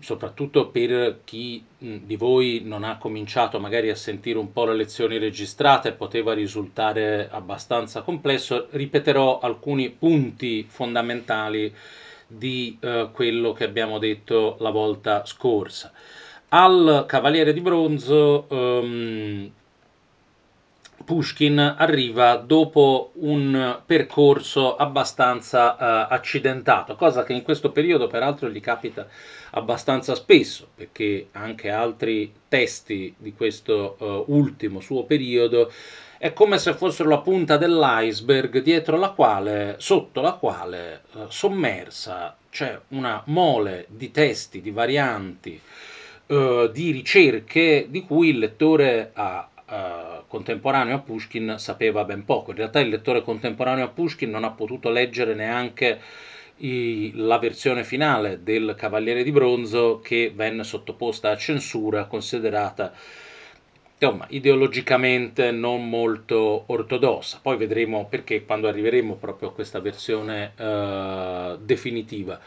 soprattutto per chi di voi non ha cominciato magari a sentire un po' le lezioni registrate, poteva risultare abbastanza complesso, ripeterò alcuni punti fondamentali di eh, quello che abbiamo detto la volta scorsa. Al Cavaliere di Bronzo ehm, Pushkin arriva dopo un percorso abbastanza uh, accidentato, cosa che in questo periodo peraltro gli capita abbastanza spesso, perché anche altri testi di questo uh, ultimo suo periodo è come se fossero la punta dell'iceberg dietro la quale, sotto la quale, uh, sommersa c'è una mole di testi, di varianti, di ricerche di cui il lettore ha eh, contemporaneo a Pushkin sapeva ben poco. In realtà il lettore contemporaneo a Pushkin non ha potuto leggere neanche i, la versione finale del Cavaliere di Bronzo che venne sottoposta a censura, considerata insomma, ideologicamente non molto ortodossa. Poi vedremo perché quando arriveremo proprio a questa versione eh, definitiva.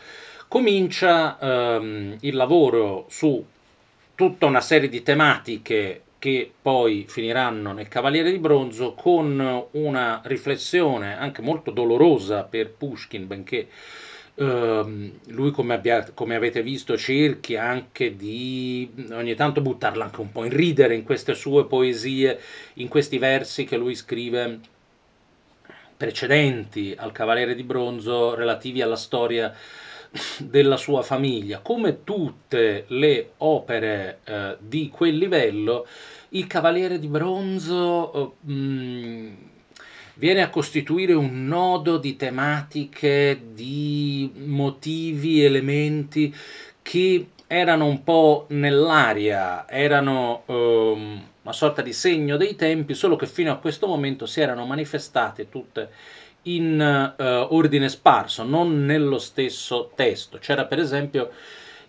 Comincia ehm, il lavoro su tutta una serie di tematiche che poi finiranno nel Cavaliere di Bronzo con una riflessione anche molto dolorosa per Pushkin, benché Uh, lui come, abbia, come, avete visto cerchi anche di ogni tanto buttarla anche un po' in ridere in queste sue poesie, in questi versi che lui scrive precedenti al Cavaliere di Bronzo relativi alla storia della sua famiglia. Come tutte le opere eh, di quel livello, il Cavaliere di Bronzo eh, mh, mm, viene a costituire un nodo di tematiche, di motivi, elementi che erano un po' nell'aria, erano ehm, una sorta di segno dei tempi, solo che fino a questo momento si erano manifestate tutte in uh, ordine sparso, non nello stesso testo. C'era per esempio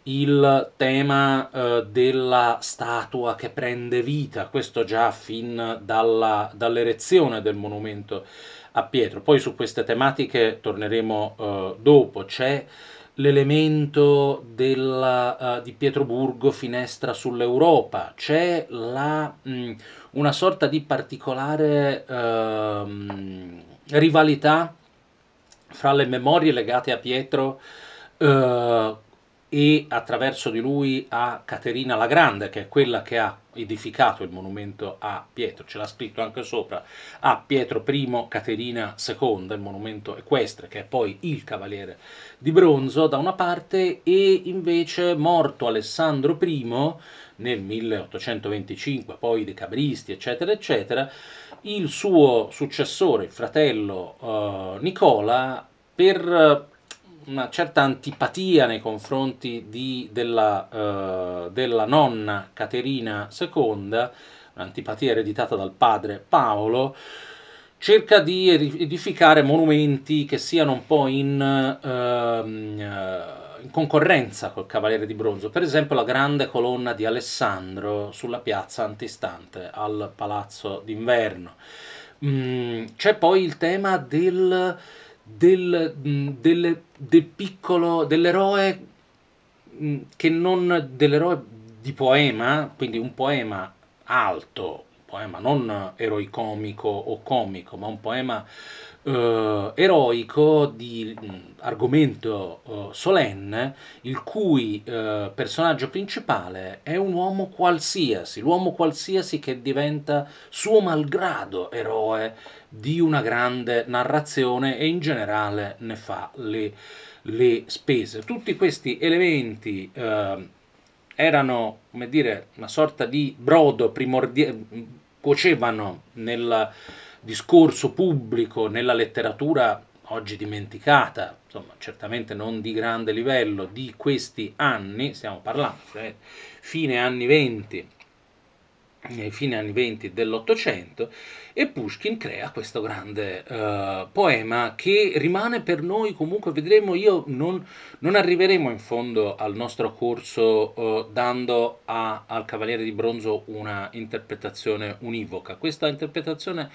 il tema uh, della statua che prende vita, questo già fin dalla, dall'erezione del monumento a Pietro. Poi su queste tematiche torneremo uh, dopo. C'è l'elemento della, uh, di Pietroburgo finestra sull'Europa, c'è la, mh, mm, una sorta di particolare uh, rivalità fra le memorie legate a Pietro eh, e attraverso di lui a Caterina la Grande, che è quella che ha edificato il monumento a Pietro, ce l'ha scritto anche sopra, a Pietro I, Caterina II, il monumento equestre, che è poi il cavaliere di bronzo da una parte, e invece morto Alessandro I nel 1825, poi i decabristi, eccetera, eccetera, il suo successore, il fratello uh, Nicola, per eh, una certa antipatia nei confronti di, della, uh, della, nonna Caterina II, un'antipatia ereditata dal padre Paolo, cerca di edificare monumenti che siano un po' in... Uh, in concorrenza col Cavaliere di Bronzo, per esempio la grande colonna di Alessandro sulla piazza antistante al Palazzo d'Inverno. Mm, c'è poi il tema del, del, mm, del, del piccolo, dell'eroe mm, che non dell'eroe di poema, quindi un poema alto, un poema non eroicomico o comico, ma un poema eh, eroico di mh, mm, argomento eh, solenne, il cui eh, personaggio principale è un uomo qualsiasi, l'uomo qualsiasi che diventa suo malgrado eroe di una grande narrazione e in generale ne fa le, le spese. Tutti questi elementi eh, erano, come dire, una sorta di brodo primordiale, cuocevano nel discorso pubblico, nella letteratura oggi dimenticata, insomma, certamente non di grande livello, di questi anni, stiamo parlando, cioè fine anni 20, eh, fine anni 20 dell'Ottocento, e Pushkin crea questo grande uh, poema che rimane per noi comunque, vedremo, io non, non arriveremo in fondo al nostro corso uh, dando a, al Cavaliere di Bronzo una interpretazione univoca, questa interpretazione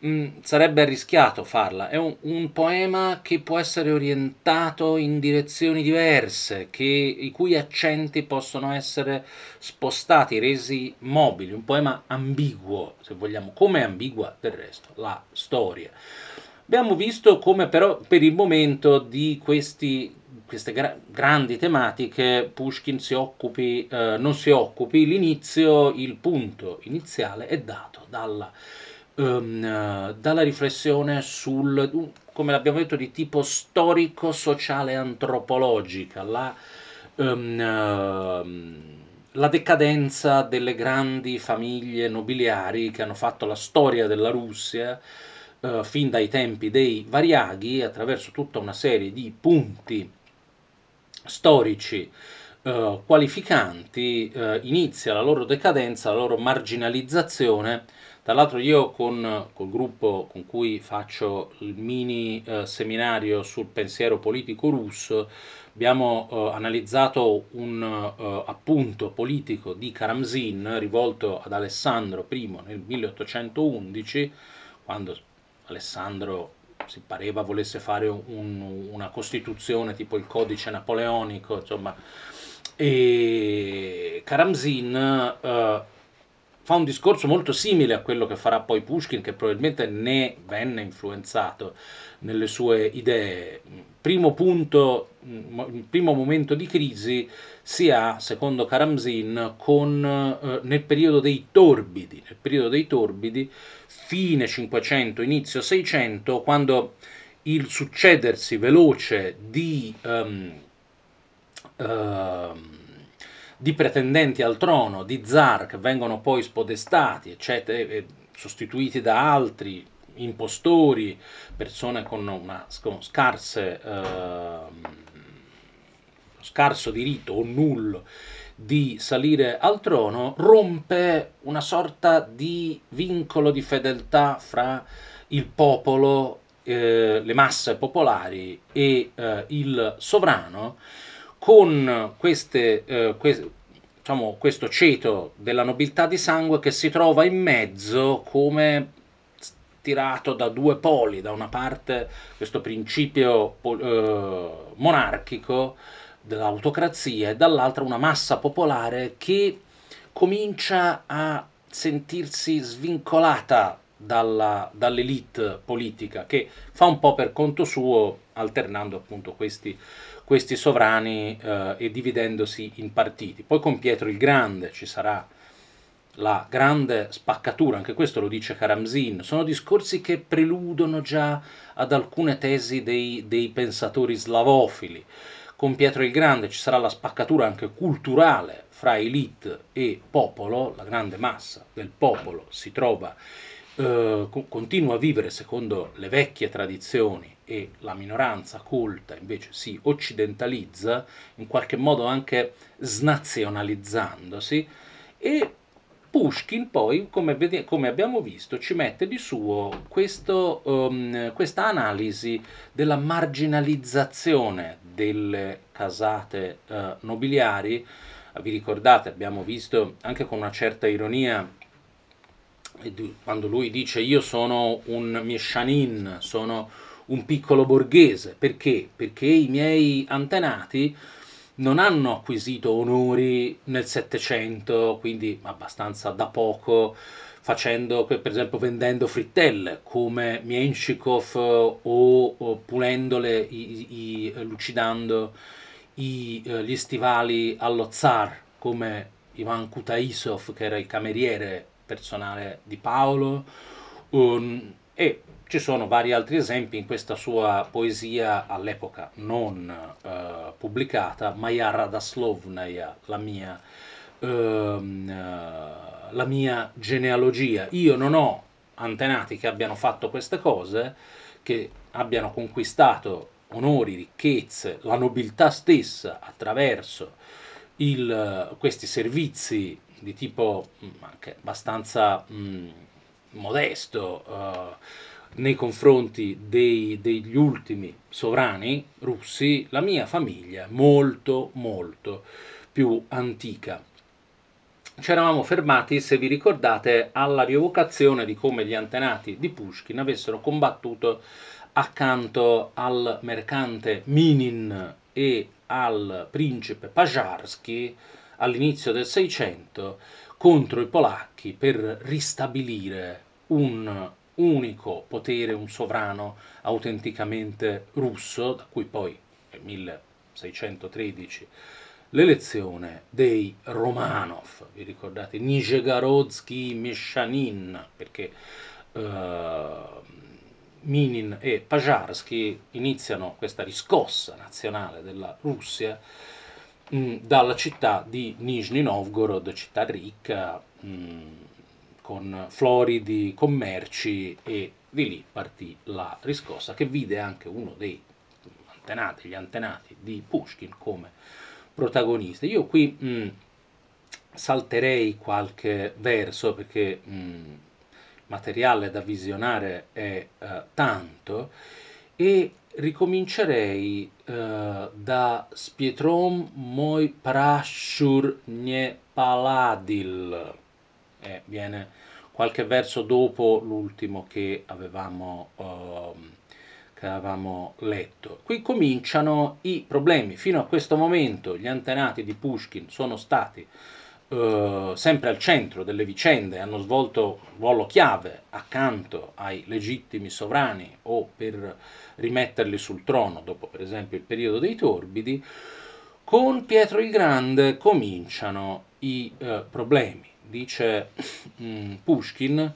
mh, mm, sarebbe arrischiato farla. È un, un, poema che può essere orientato in direzioni diverse, che, i cui accenti possono essere spostati, resi mobili. Un poema ambiguo, se vogliamo, come ambigua del resto la storia. Abbiamo visto come però per il momento di questi queste gra- grandi tematiche Pushkin si occupi, eh, non si occupi, l'inizio, il punto iniziale è dato dalla um, dalla riflessione sul, come l'abbiamo detto, di tipo storico, sociale e antropologica, la, um, la decadenza delle grandi famiglie nobiliari che hanno fatto la storia della Russia uh, fin dai tempi dei Variaghi attraverso tutta una serie di punti storici Uh, qualificanti uh, inizia la loro decadenza, la loro marginalizzazione tra l'altro io con col gruppo con cui faccio il mini eh, seminario sul pensiero politico russo abbiamo eh, analizzato un eh, appunto politico di Karamzin rivolto ad Alessandro I nel 1811 quando Alessandro si pareva volesse fare un, una costituzione tipo il codice napoleonico, insomma, e Karamzin eh, fa un discorso molto simile a quello che farà poi Pushkin, che probabilmente ne venne influenzato nelle sue idee. Primo punto, mm, primo momento di crisi si ha, secondo Karamzin, con, eh, nel periodo dei torbidi, nel periodo dei torbidi, fine 500, inizio 600, quando il succedersi veloce di... Um, uh, di pretendenti al trono, di zar, che vengono poi spodestati, eccetera, sostituiti da altri impostori, persone con, una, con scarse, eh, scarso diritto o nullo di salire al trono, rompe una sorta di vincolo di fedeltà fra il popolo, eh, le masse popolari e eh, il sovrano con queste, eh, que- diciamo, questo ceto della nobiltà di sangue che si trova in mezzo come tirato da due poli, da una parte questo principio eh, monarchico dell'autocrazia e dall'altra una massa popolare che comincia a sentirsi svincolata dalla, dall'elite politica che fa un po' per conto suo alternando appunto questi, questi sovrani eh, e dividendosi in partiti. Poi con Pietro il Grande ci sarà la grande spaccatura, anche questo lo dice Karamzin, sono discorsi che preludono già ad alcune tesi dei, dei pensatori slavofili. Con Pietro il Grande ci sarà la spaccatura anche culturale fra elite e popolo, la grande massa del popolo si trova eh, continua a vivere secondo le vecchie tradizioni e la minoranza culta invece si occidentalizza, in qualche modo anche snazionalizzandosi, e Pushkin poi, come, vede- come abbiamo visto, ci mette di suo questo, um, questa analisi della marginalizzazione delle casate uh, nobiliari. Vi ricordate, abbiamo visto anche con una certa ironia quando lui dice io sono un miescianin, sono un piccolo borghese, perché? Perché i miei antenati non hanno acquisito onori nel Settecento, quindi abbastanza da poco, facendo, per esempio vendendo frittelle come Mienchikov o, o pulendole, i, i, lucidando i, eh, gli stivali allo zar come Ivan Kutaisov che era il cameriere personale di Paolo um, e ci sono vari altri esempi in questa sua poesia all'epoca non uh, pubblicata, Maja Radaslovnaya, la mia, uh, la mia genealogia. Io non ho antenati che abbiano fatto queste cose, che abbiano conquistato onori, ricchezze, la nobiltà stessa attraverso il, questi servizi di tipo mm, anche abbastanza mh, mm, modesto uh, nei confronti dei, degli ultimi sovrani russi, la mia famiglia è molto molto più antica. Ci eravamo fermati, se vi ricordate, alla rievocazione di come gli antenati di Pushkin avessero combattuto accanto al mercante Minin e al principe Pajarsky all'inizio del Seicento contro i polacchi per ristabilire un unico potere, un sovrano autenticamente russo, da cui poi nel 1613 l'elezione dei Romanov, vi ricordate, Nizhegorodski Meshanin, perché uh, Minin e Pajarsky iniziano questa riscossa nazionale della Russia Mm, dalla città di Nizhny Novgorod, città ricca, mm, con floridi commerci e di lì partì la riscossa che vide anche uno dei antenati, gli antenati di Pushkin come protagonista. Io qui mm, salterei qualche verso perché il materiale da visionare è eh, tanto e ricomincerei eh, da spietrom moi prashur ne paladil. Eh, viene qualche verso dopo l'ultimo che avevamo, ehm, che avevamo letto. Qui cominciano i problemi. Fino a questo momento gli antenati di Pushkin sono stati eh, sempre al centro delle vicende, hanno svolto un ruolo chiave accanto ai legittimi sovrani o per rimetterli sul trono, dopo per esempio il periodo dei Torbidi, con Pietro il Grande cominciano i eh, problemi. Dice mm, Pushkin,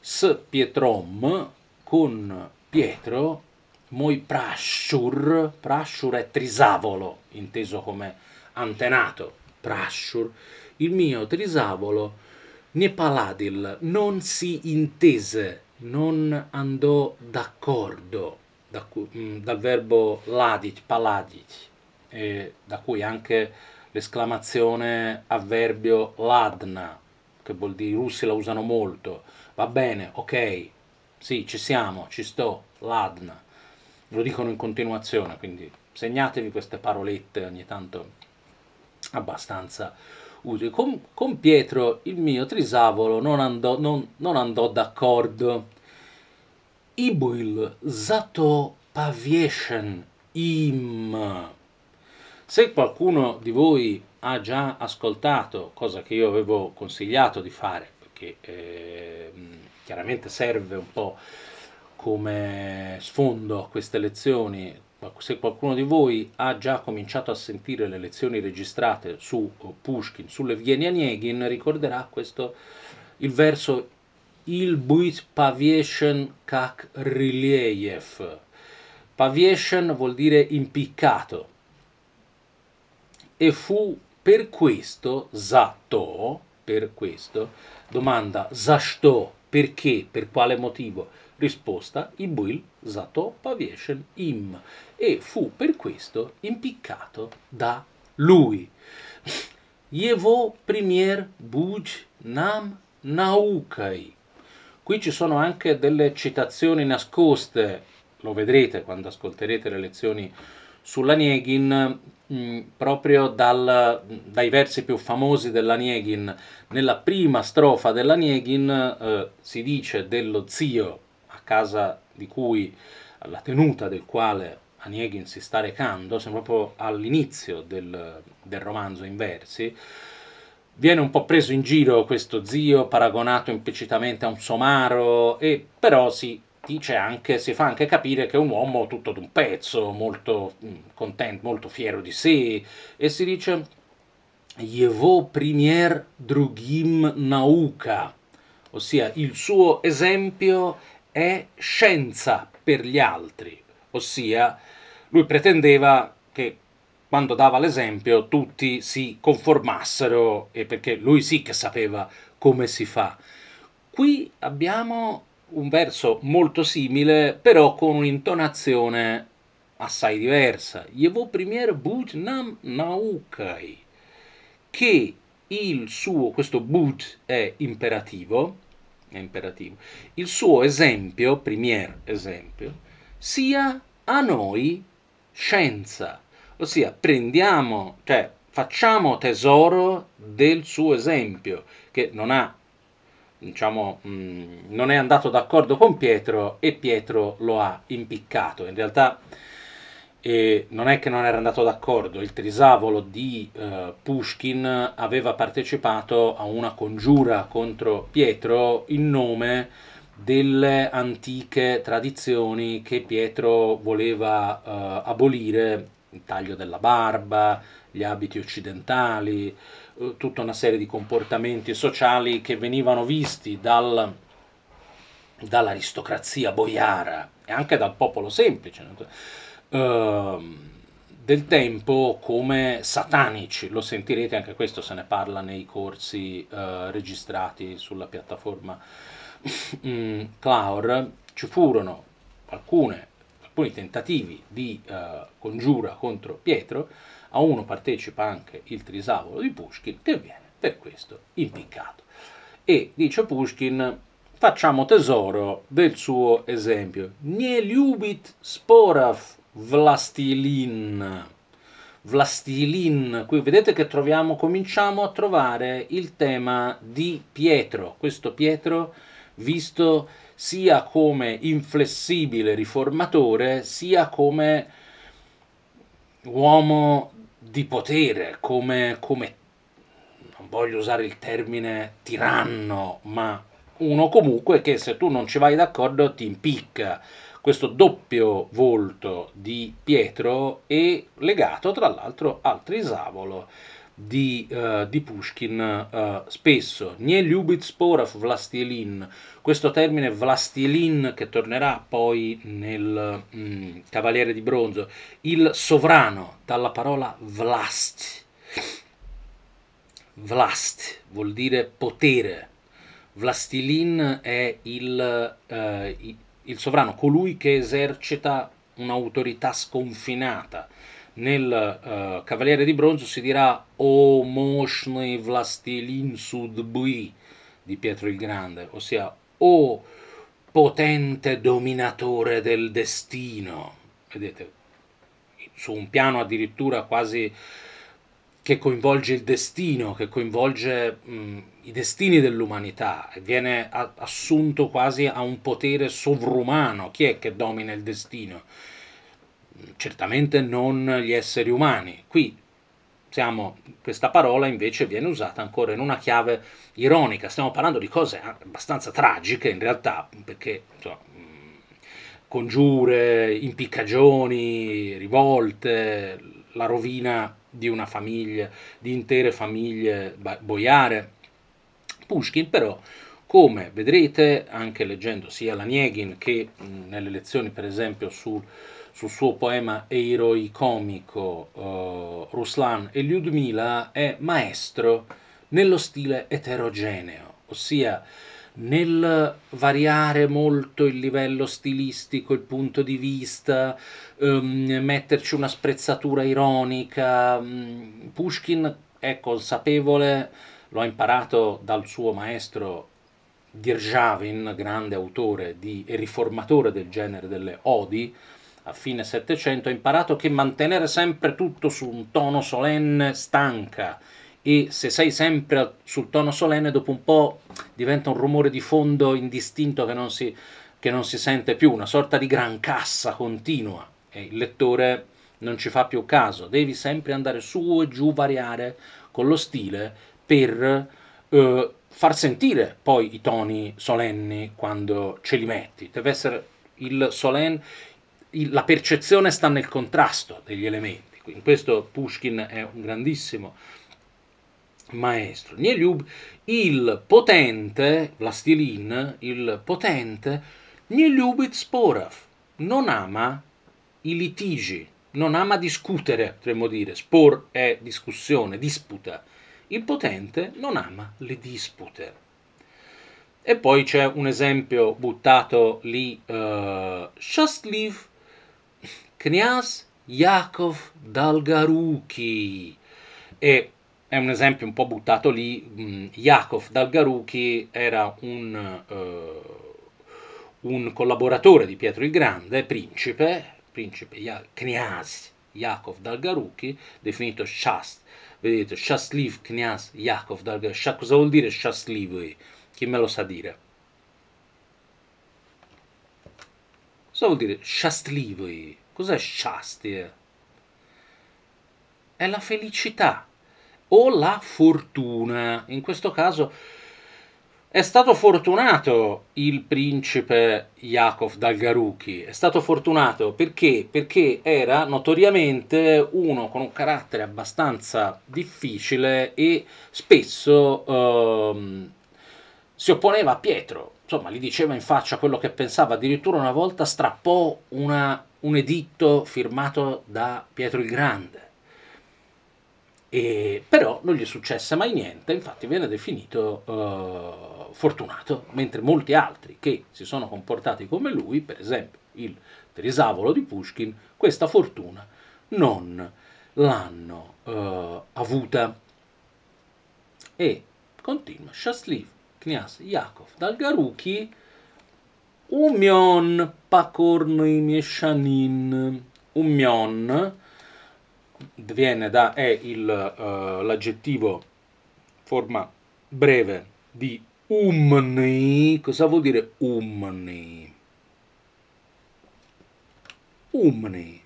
s Pietrom, con Pietro, moi Prashur, Prashur è Trisavolo, inteso come antenato, Prashur, il mio trisavolo ne Paladil non si intese, non andò d'accordo, da mm, dal verbo ladit, paladit, eh, da cui anche l'esclamazione avverbio ladna, che vuol dire i russi la usano molto, va bene, ok, sì, ci siamo, ci sto, ladna, lo dicono in continuazione, quindi segnatevi queste parolette ogni tanto abbastanza utili. Con, con Pietro il mio Trisavolo non andò, non, non andò d'accordo. Ibuil zato paviescen im. Se qualcuno di voi ha già ascoltato, cosa che io avevo consigliato di fare, perché eh, chiaramente serve un po' come sfondo a queste lezioni ma se qualcuno di voi ha già cominciato a sentire le lezioni registrate su eh, Pushkin, sulle sull'Evgeny Onegin, ricorderà questo, il verso Il buit pavieshen kak riliejev. Pavieshen vuol dire impiccato. E fu per questo, zato, per questo, domanda, zashto, perché, per quale motivo? Risposta, i Buil za to im. E fu per questo impiccato da lui. Jevo premier buj nam naukai. Qui ci sono anche delle citazioni nascoste, lo vedrete quando ascolterete le lezioni sulla Niegin, mm, proprio dal, dai versi più famosi della Niegin. Nella prima strofa della Niegin eh, si dice dello zio casa di cui, alla tenuta del quale Aniegin si sta recando, siamo proprio all'inizio del, del romanzo in versi, viene un po' preso in giro questo zio, paragonato implicitamente a un somaro, e però si dice anche, si fa anche capire che è un uomo tutto d'un pezzo, molto mm, contento, molto fiero di sé, e si dice Jevo premier drugim nauka, ossia il suo esempio è scienza per gli altri, ossia lui pretendeva che quando dava l'esempio tutti si conformassero e perché lui sì che sapeva come si fa. Qui abbiamo un verso molto simile, però con un'intonazione assai diversa. Yevo premier but nam naukai, che il suo, questo but è imperativo, è imperativo, il suo esempio, premier esempio, sia a noi scienza, ossia prendiamo, cioè facciamo tesoro del suo esempio, che non ha diciamo, mh, mm, non è andato d'accordo con Pietro e Pietro lo ha impiccato. In realtà e non è che non era andato d'accordo, il Trisavolo di eh, Pushkin aveva partecipato a una congiura contro Pietro in nome delle antiche tradizioni che Pietro voleva eh, abolire, il taglio della barba, gli abiti occidentali, eh, tutta una serie di comportamenti sociali che venivano visti dal, dall'aristocrazia boiara e anche dal popolo semplice Ehm, del tempo come satanici, lo sentirete anche questo se ne parla nei corsi eh, registrati sulla piattaforma mm, Claur, ci furono alcune, alcuni tentativi di eh, congiura contro Pietro, a uno partecipa anche il trisavolo di Pushkin che viene per questo impiccato. E dice Pushkin, facciamo tesoro del suo esempio, nie ljubit sporav Vlastilin. Vlastilin, qui vedete che troviamo, cominciamo a trovare il tema di Pietro, questo Pietro visto sia come inflessibile riformatore, sia come uomo di potere, come, come non voglio usare il termine tiranno, ma uno comunque che se tu non ci vai d'accordo ti impicca questo doppio volto di Pietro e legato tra l'altro al trisavolo di, uh, di Pushkin uh, spesso. Nie Ljubit Sporov Vlastilin, questo termine Vlastilin che tornerà poi nel mm, Cavaliere di Bronzo, il sovrano dalla parola Vlast. Vlast vuol dire potere. Vlastilin è il, uh, il sovrano, colui che esercita un'autorità sconfinata. Nel uh, Cavaliere di Bronzo si dirà O oh, Moshne Vlastilin Sudbui di Pietro il Grande, ossia O oh, potente dominatore del destino. Vedete, su un piano addirittura quasi che coinvolge il destino, che coinvolge mh, i destini dell'umanità, viene a- assunto quasi a un potere sovrumano. Chi è che domina il destino? Certamente non gli esseri umani. Qui siamo, questa parola invece viene usata ancora in una chiave ironica, stiamo parlando di cose abbastanza tragiche in realtà, perché insomma, congiure, impiccagioni, rivolte, la rovina di una famiglia, di intere famiglie boiare. Pushkin però, come vedrete anche leggendo sia la Nieghin che mh, nelle lezioni per esempio sul, sul suo poema Eiroi comico uh, eh, Ruslan e Lyudmila, è maestro nello stile eterogeneo, ossia nel variare molto il livello stilistico, il punto di vista, um, metterci una sprezzatura ironica. Mm, Pushkin è consapevole, lo ha imparato dal suo maestro Dirjavin, grande autore di, e riformatore del genere delle Odi, a fine Settecento, ha imparato che mantenere sempre tutto su un tono solenne stanca e se sei sempre sul tono solenne dopo un po' diventa un rumore di fondo indistinto che non si, che non si sente più, una sorta di gran cassa continua e il lettore non ci fa più caso, devi sempre andare su e giù, variare con lo stile per eh, far sentire poi i toni solenni quando ce li metti, deve essere il solenne, il, la percezione sta nel contrasto degli elementi, in questo Pushkin è un grandissimo maestro. Nielub, il potente, Vlastilin, il potente, Nielubit Sporav, non ama i litigi, non ama discutere, potremmo dire, spor è discussione, disputa. Il potente non ama le dispute. E poi c'è un esempio buttato lì, uh, Shastliv Kniaz Yakov Dalgaruki. E è un esempio un po' buttato lì, Yakov Dalgaruchi era un, eh, un, collaboratore di Pietro il Grande, principe, principe ya- Kniaz Yakov Dalgaruchi, definito Shast, vedete, Shastliv Kniaz Yakov Dalgaruchi, cosa vuol dire Shastliv? Chi me lo sa dire? Cosa vuol dire Shastliv? Cos'è Shast? È la felicità o la fortuna. In questo caso è stato fortunato il principe Yakov Dalgaruki, è stato fortunato perché? Perché era notoriamente uno con un carattere abbastanza difficile e spesso ehm, si opponeva a Pietro, insomma gli diceva in faccia quello che pensava, addirittura una volta strappò una, un editto firmato da Pietro il Grande e, però non gli è successo mai niente, infatti viene definito uh, fortunato, mentre molti altri che si sono comportati come lui, per esempio il Trisavolo di Pushkin, questa fortuna non l'hanno uh, avuta. E continua, Shasliv, Kniaz, Yakov, Dalgaruki, Umion, Pakorn, Mieshanin, Umion, viene da è eh, l'aggettivo forma breve di umni. Cosa vuol dire umni? Umni.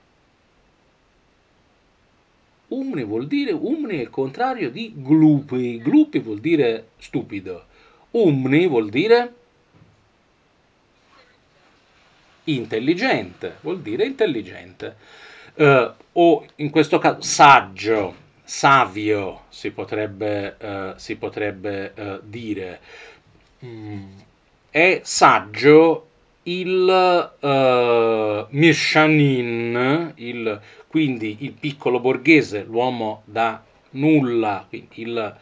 Umni vuol dire umni è il contrario di glupi. Glupi vuol dire stupido. Umni vuol dire intelligente, vuol dire intelligente eh, o in questo caso saggio, savio si potrebbe, eh, si potrebbe eh, dire. Mm. È saggio il eh, Mirshanin, il, quindi il piccolo borghese, l'uomo da nulla, il,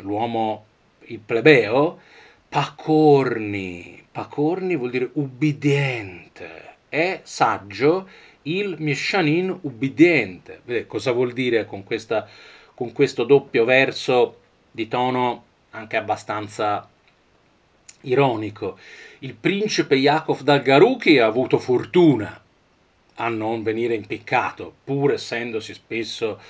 l'uomo, il plebeo, pacorni, pacorni vuol dire ubbidiente, è saggio il Mishanin ubbidiente. Vedete cosa vuol dire con, questa, con questo doppio verso di tono anche abbastanza ironico. Il principe Yakov Dalgaruki ha avuto fortuna a non venire impiccato, pur essendosi spesso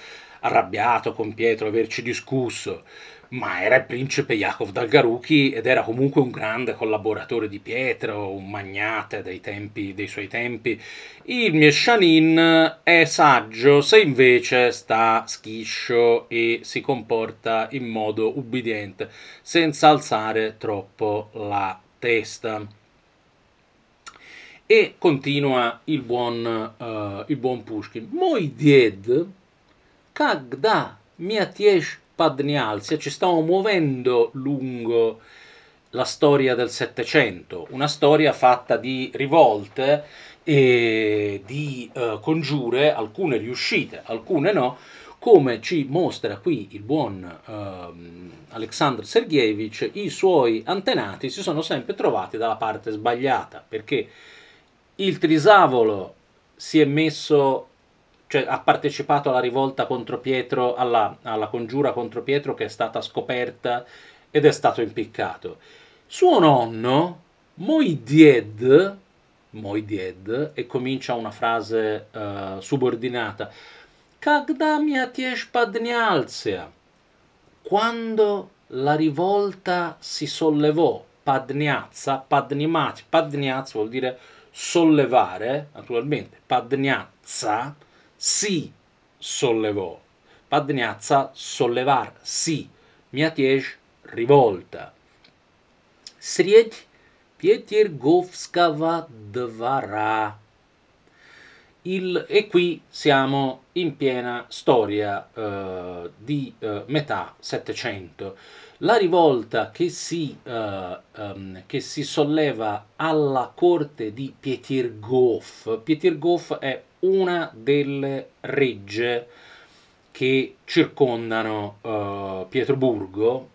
arrabbiato con Pietro, averci discusso, ma era il principe Yakov Dalgaruki ed era comunque un grande collaboratore di Pietro, un magnate dei, tempi, dei suoi tempi. Il Mieshanin è saggio se invece sta schiscio e si comporta in modo ubbidiente, senza alzare troppo la testa. E continua il buon, uh, il buon Pushkin. Moi died, kagda miatiesh Nialsia ci stiamo muovendo lungo la storia del Settecento, una storia fatta di rivolte e di eh, congiure, alcune riuscite, alcune no, come ci mostra qui il buon ehm, Alexander Sergeyevich, i suoi antenati si sono sempre trovati dalla parte sbagliata, perché il Trisavolo si è messo cioè, ha partecipato alla rivolta contro Pietro, alla, alla congiura contro Pietro che è stata scoperta ed è stato impiccato. Suo nonno, Moidied, Moidied, e comincia una frase uh, subordinata, Kagdamia Tieshpadnialzia, quando la rivolta si sollevò, Padniazza, Padnimati, Padniaz vuol dire sollevare, naturalmente, Padniazza, si sollevò. Padniazza sollevar, si. Miatiesh rivolta. Средь Петерговского двора Il, e qui siamo in piena storia eh, di eh, metà Settecento. La rivolta che si, eh, ehm, che si, solleva alla corte di Pietirgoff, Pietirgoff è una delle regge che circondano eh, Pietroburgo,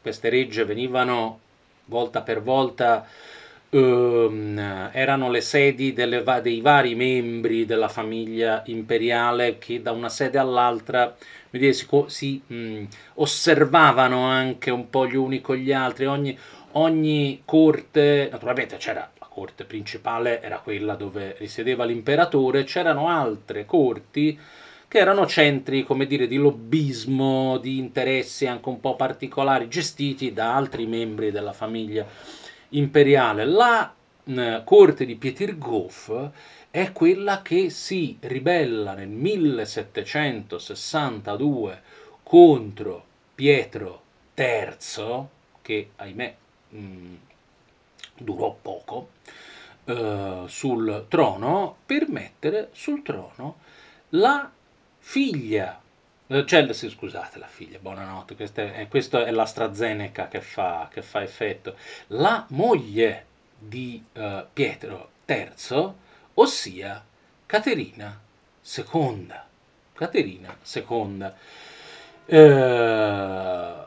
queste regge venivano volta per volta ehm, erano le sedi delle, dei vari membri della famiglia imperiale che da una sede all'altra dire, si, si mh, mm, osservavano anche un po' gli uni con gli altri, ogni, ogni corte, naturalmente c'era la corte principale, era quella dove risiedeva l'imperatore, c'erano altre corti che erano centri, come dire, di lobbismo, di interessi anche un po' particolari, gestiti da altri membri della famiglia imperiale. La eh, corte di Pietirgoff è quella che si ribella nel 1762 contro Pietro III, che ahimè mh, mm, durò poco, eh, sul trono, per mettere sul trono la figlia eh, Chelsea, cioè, scusate la figlia, buonanotte, questa è, eh, questa è l'AstraZeneca che fa, che fa effetto. La moglie di uh, Pietro III, ossia Caterina II. Caterina II. Uh,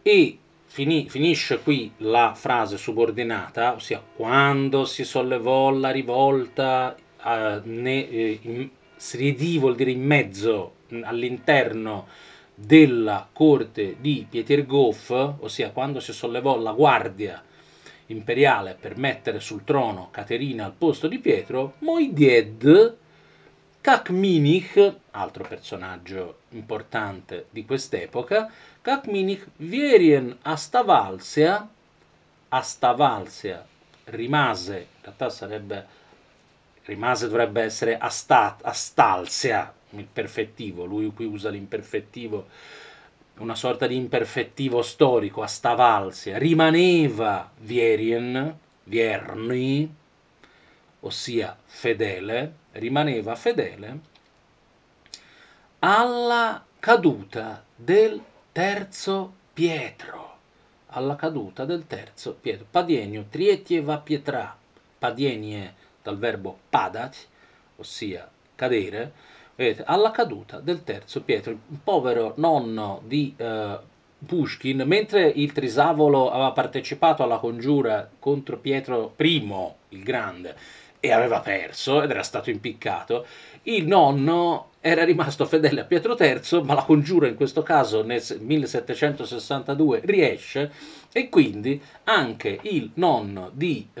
e fini, finisce qui la frase subordinata, ossia quando si sollevò la rivolta, uh, ne, eh, in, si dire in mezzo all'interno della corte di Pieter Goff, ossia quando si sollevò la guardia imperiale per mettere sul trono Caterina al posto di Pietro, Moidied Kakminich, altro personaggio importante di quest'epoca, Kakminich Vierien a Stavalsia, rimase, in realtà sarebbe rimase dovrebbe essere Astat, Astalsia, il perfettivo, lui qui usa l'imperfettivo, una sorta di imperfettivo storico a Stavalsia, rimaneva Vierien, Vierni, ossia fedele, rimaneva fedele alla caduta del terzo Pietro, alla caduta del terzo Pietro, Padienio, Trietie va Pietra, Padienie dal verbo padat, ossia cadere, vedete, alla caduta del terzo Pietro, il povero nonno di eh, Pushkin, mentre il Trisavolo aveva partecipato alla congiura contro Pietro I, il Grande, e aveva perso ed era stato impiccato, il nonno era rimasto fedele a Pietro III, ma la congiura in questo caso nel 1762 riesce e quindi anche il nonno di uh,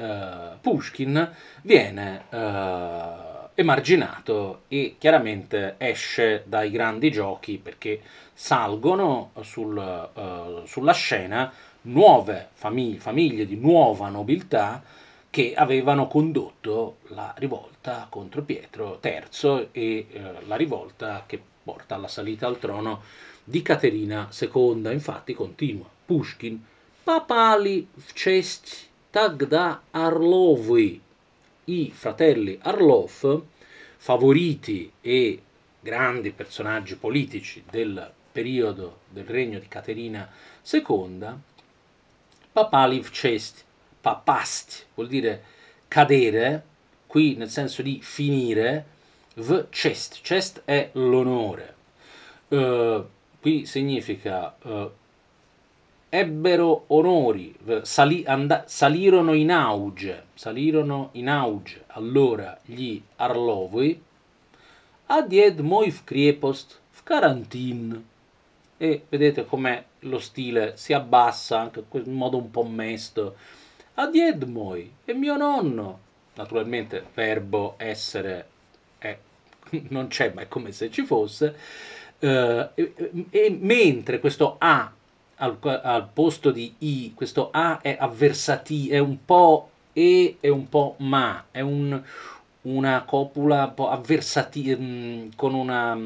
Pushkin viene... Uh, emarginato e chiaramente esce dai grandi giochi perché salgono sul, uh, sulla scena nuove famig- famiglie di nuova nobiltà che avevano condotto la rivolta contro Pietro III e uh, la rivolta che porta alla salita al trono di Caterina II. Infatti continua Pushkin, papali cesti, tagda arlovi i fratelli Arloff, favoriti e grandi personaggi politici del periodo del regno di Caterina II, papali vcesti, papasti, vuol dire cadere, qui nel senso di finire, vcest, cest è l'onore. Uh, qui significa uh, ebbero onori, sali, and, salirono in auge, salirono in auge allora gli Arlovi, adied moi vkriepost vkarantin. E vedete come lo stile si abbassa anche in modo un po' mesto. Adied moi, e mio nonno. Naturalmente verbo essere è, non c'è, ma è come se ci fosse. Uh, e, e, e mentre questo a al, al posto di I, questo A è avversativo, è un po' E è un po' ma, è un, una copula un po' avversativa, ehm, con una...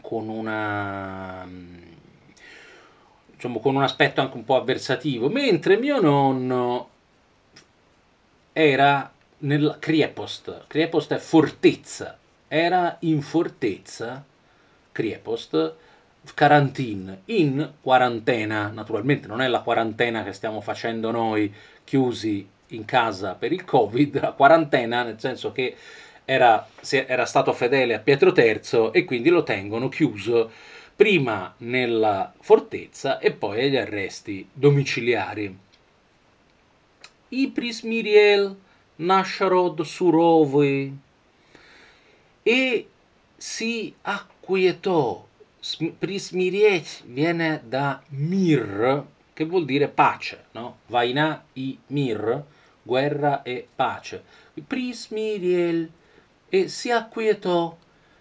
con una diciamo con un aspetto anche un po' avversativo, mentre mio nonno era nel Criepost, Criepost è fortezza, era in fortezza Criepost quarantine, in quarantena, naturalmente non è la quarantena che stiamo facendo noi chiusi in casa per il Covid, la quarantena nel senso che era, era stato fedele a Pietro III e quindi lo tengono chiuso prima nella fortezza e poi agli arresti domiciliari. Ipris Miriel Nasharod Surovoi e si acquietò prismiriet viene da mir, che vuol dire pace, no? Vaina i mir, guerra e pace. Prismiriel e si acquietò,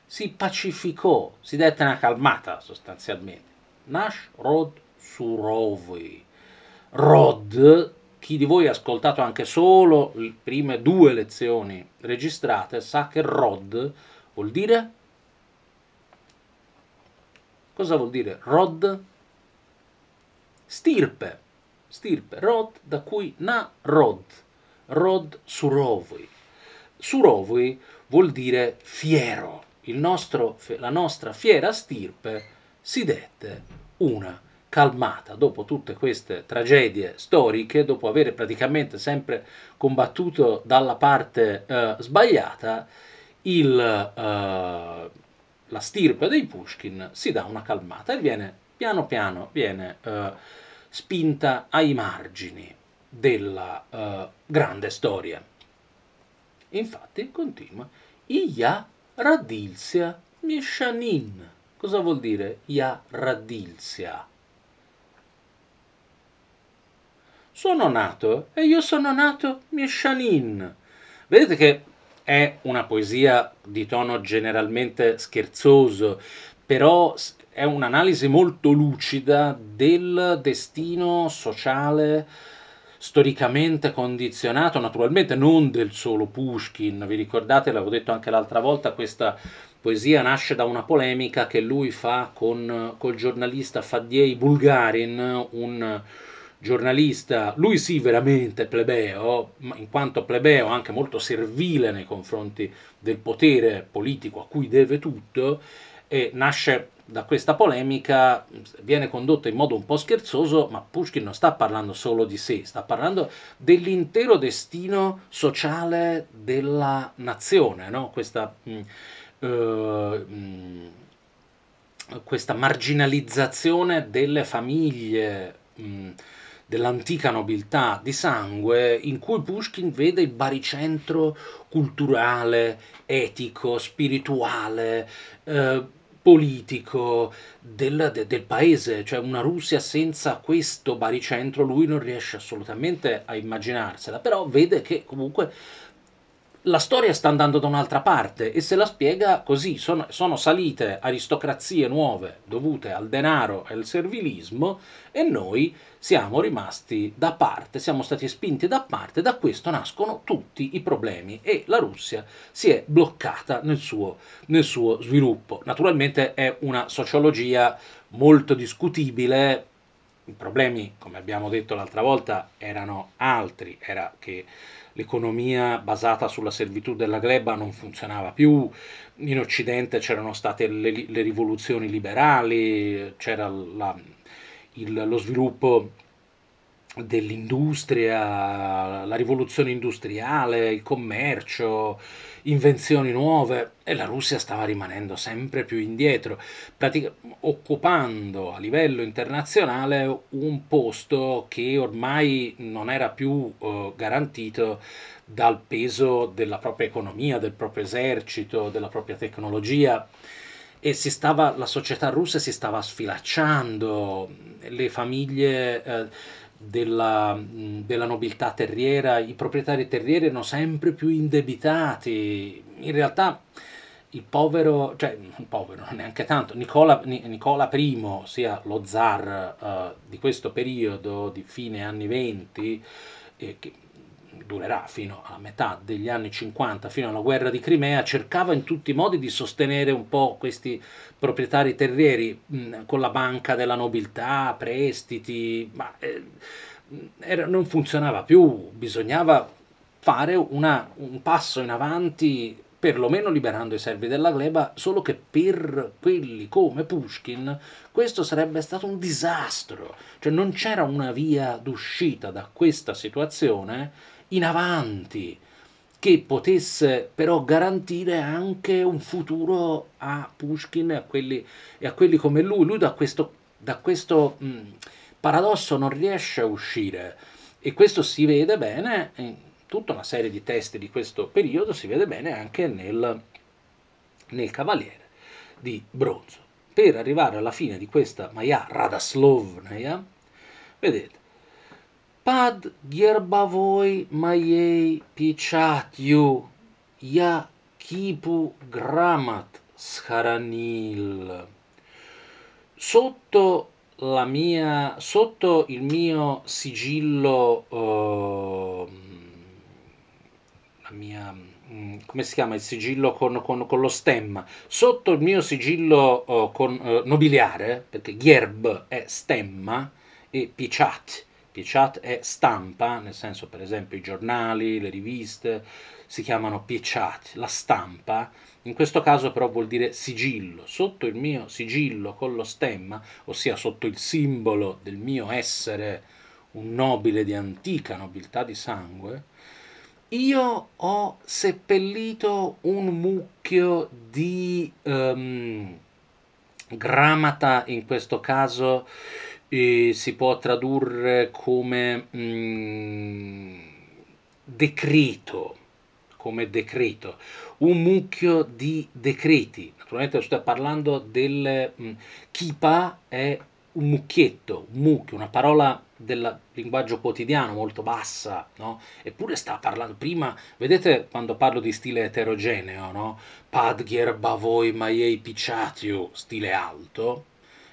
si pacificò, si dette una calmata sostanzialmente. Nash Rod Surovi. Rod, chi di voi ha ascoltato anche solo le prime due lezioni registrate sa che Rod vuol dire Cosa vuol dire rod? Stirpe, stirpe, rod da cui na rod, rod surovoi. Surovoi vuol dire fiero. Il Nostro, la nostra fiera stirpe si dette una calmata dopo tutte queste tragedie storiche, dopo aver praticamente sempre combattuto dalla parte eh, sbagliata, il, eh, la stirpe dei Pushkin si dà una calmata e viene piano piano viene, eh, spinta ai margini della eh, grande storia. Infatti continua Ia radilzia mieshanin. Cosa vuol dire Ia radilzia? Sono nato e io sono nato mieshanin. Vedete che è una poesia di tono generalmente scherzoso, però è un'analisi molto lucida del destino sociale storicamente condizionato, naturalmente non del solo Pushkin. Vi ricordate, l'avevo detto anche l'altra volta, questa poesia nasce da una polemica che lui fa con col giornalista Faddiei Bulgarin, un giornalista, lui sì veramente plebeo, ma in quanto plebeo anche molto servile nei confronti del potere politico a cui deve tutto, e nasce da questa polemica, viene condotta in modo un po' scherzoso, ma Pushkin non sta parlando solo di sé, sta parlando dell'intero destino sociale della nazione, no? questa... uh, questa marginalizzazione delle famiglie mh, mm, dell'antica nobiltà di sangue in cui Pushkin vede il baricentro culturale, etico, spirituale, eh, politico del, de, del, paese, cioè una Russia senza questo baricentro lui non riesce assolutamente a immaginarsela, però vede che comunque la storia sta andando da un'altra parte e se la spiega così, sono, sono, salite aristocrazie nuove dovute al denaro e al servilismo e noi siamo rimasti da parte, siamo stati spinti da parte, da questo nascono tutti i problemi e la Russia si è bloccata nel suo, nel suo sviluppo. Naturalmente è una sociologia molto discutibile i problemi, come abbiamo detto l'altra volta, erano altri, era che l'economia basata sulla servitù della gleba non funzionava più, in Occidente c'erano state le, le rivoluzioni liberali, c'era la, il, lo sviluppo dell'industria, la rivoluzione industriale, il commercio, invenzioni nuove e la Russia stava rimanendo sempre più indietro, pratica, occupando a livello internazionale un posto che ormai non era più eh, garantito dal peso della propria economia, del proprio esercito, della propria tecnologia e stava, la società russa si stava sfilacciando, le famiglie... Eh, della, mm, della, nobiltà terriera, i proprietari terrieri erano sempre più indebitati. In realtà il povero, cioè il povero, neanche tanto, Nicola, Nicola I, sia lo zar uh, di questo periodo di fine anni 20, eh, che durerà fino alla metà degli anni 50, fino alla guerra di Crimea, cercava in tutti i modi di sostenere un po' questi proprietari terrieri mh, mm, con la banca della nobiltà, prestiti, ma eh, era, non funzionava più, bisognava fare una, un passo in avanti perlomeno liberando i servi della gleba, solo che per quelli come Pushkin questo sarebbe stato un disastro, cioè non c'era una via d'uscita da questa situazione in avanti, che potesse però garantire anche un futuro a Pushkin a quelli, e a quelli come lui. Lui da questo, da questo mh, mm, paradosso non riesce a uscire e questo si vede bene in tutta una serie di testi di questo periodo, si vede bene anche nel, nel Cavaliere di Bronzo. Per arrivare alla fine di questa Maya Radaslovnaya, vedete, под гербовой моей печатью я кипу грамот схоронил. Sotto la mia, sotto il mio sigillo, eh, la mia, mm, come si chiama il sigillo con, con, con lo stemma? Sotto il mio sigillo eh, con, eh, nobiliare, perché Gherb è stemma e Pichat che chat è stampa, nel senso per esempio i giornali, le riviste, si chiamano piechat, la stampa, in questo caso però vuol dire sigillo, sotto il mio sigillo con lo stemma, ossia sotto il simbolo del mio essere un nobile di antica nobiltà di sangue, io ho seppellito un mucchio di um, gramata, in questo caso eh, si può tradurre come mh, mm, decreto, come decreto, un mucchio di decreti. Naturalmente sto parlando del mh, mm, kipa è un mucchietto, un mucchio, una parola del linguaggio quotidiano molto bassa, no? Eppure sta parlando prima, vedete quando parlo di stile eterogeneo, no? Padgher bavoi maiei picciatiu, stile alto,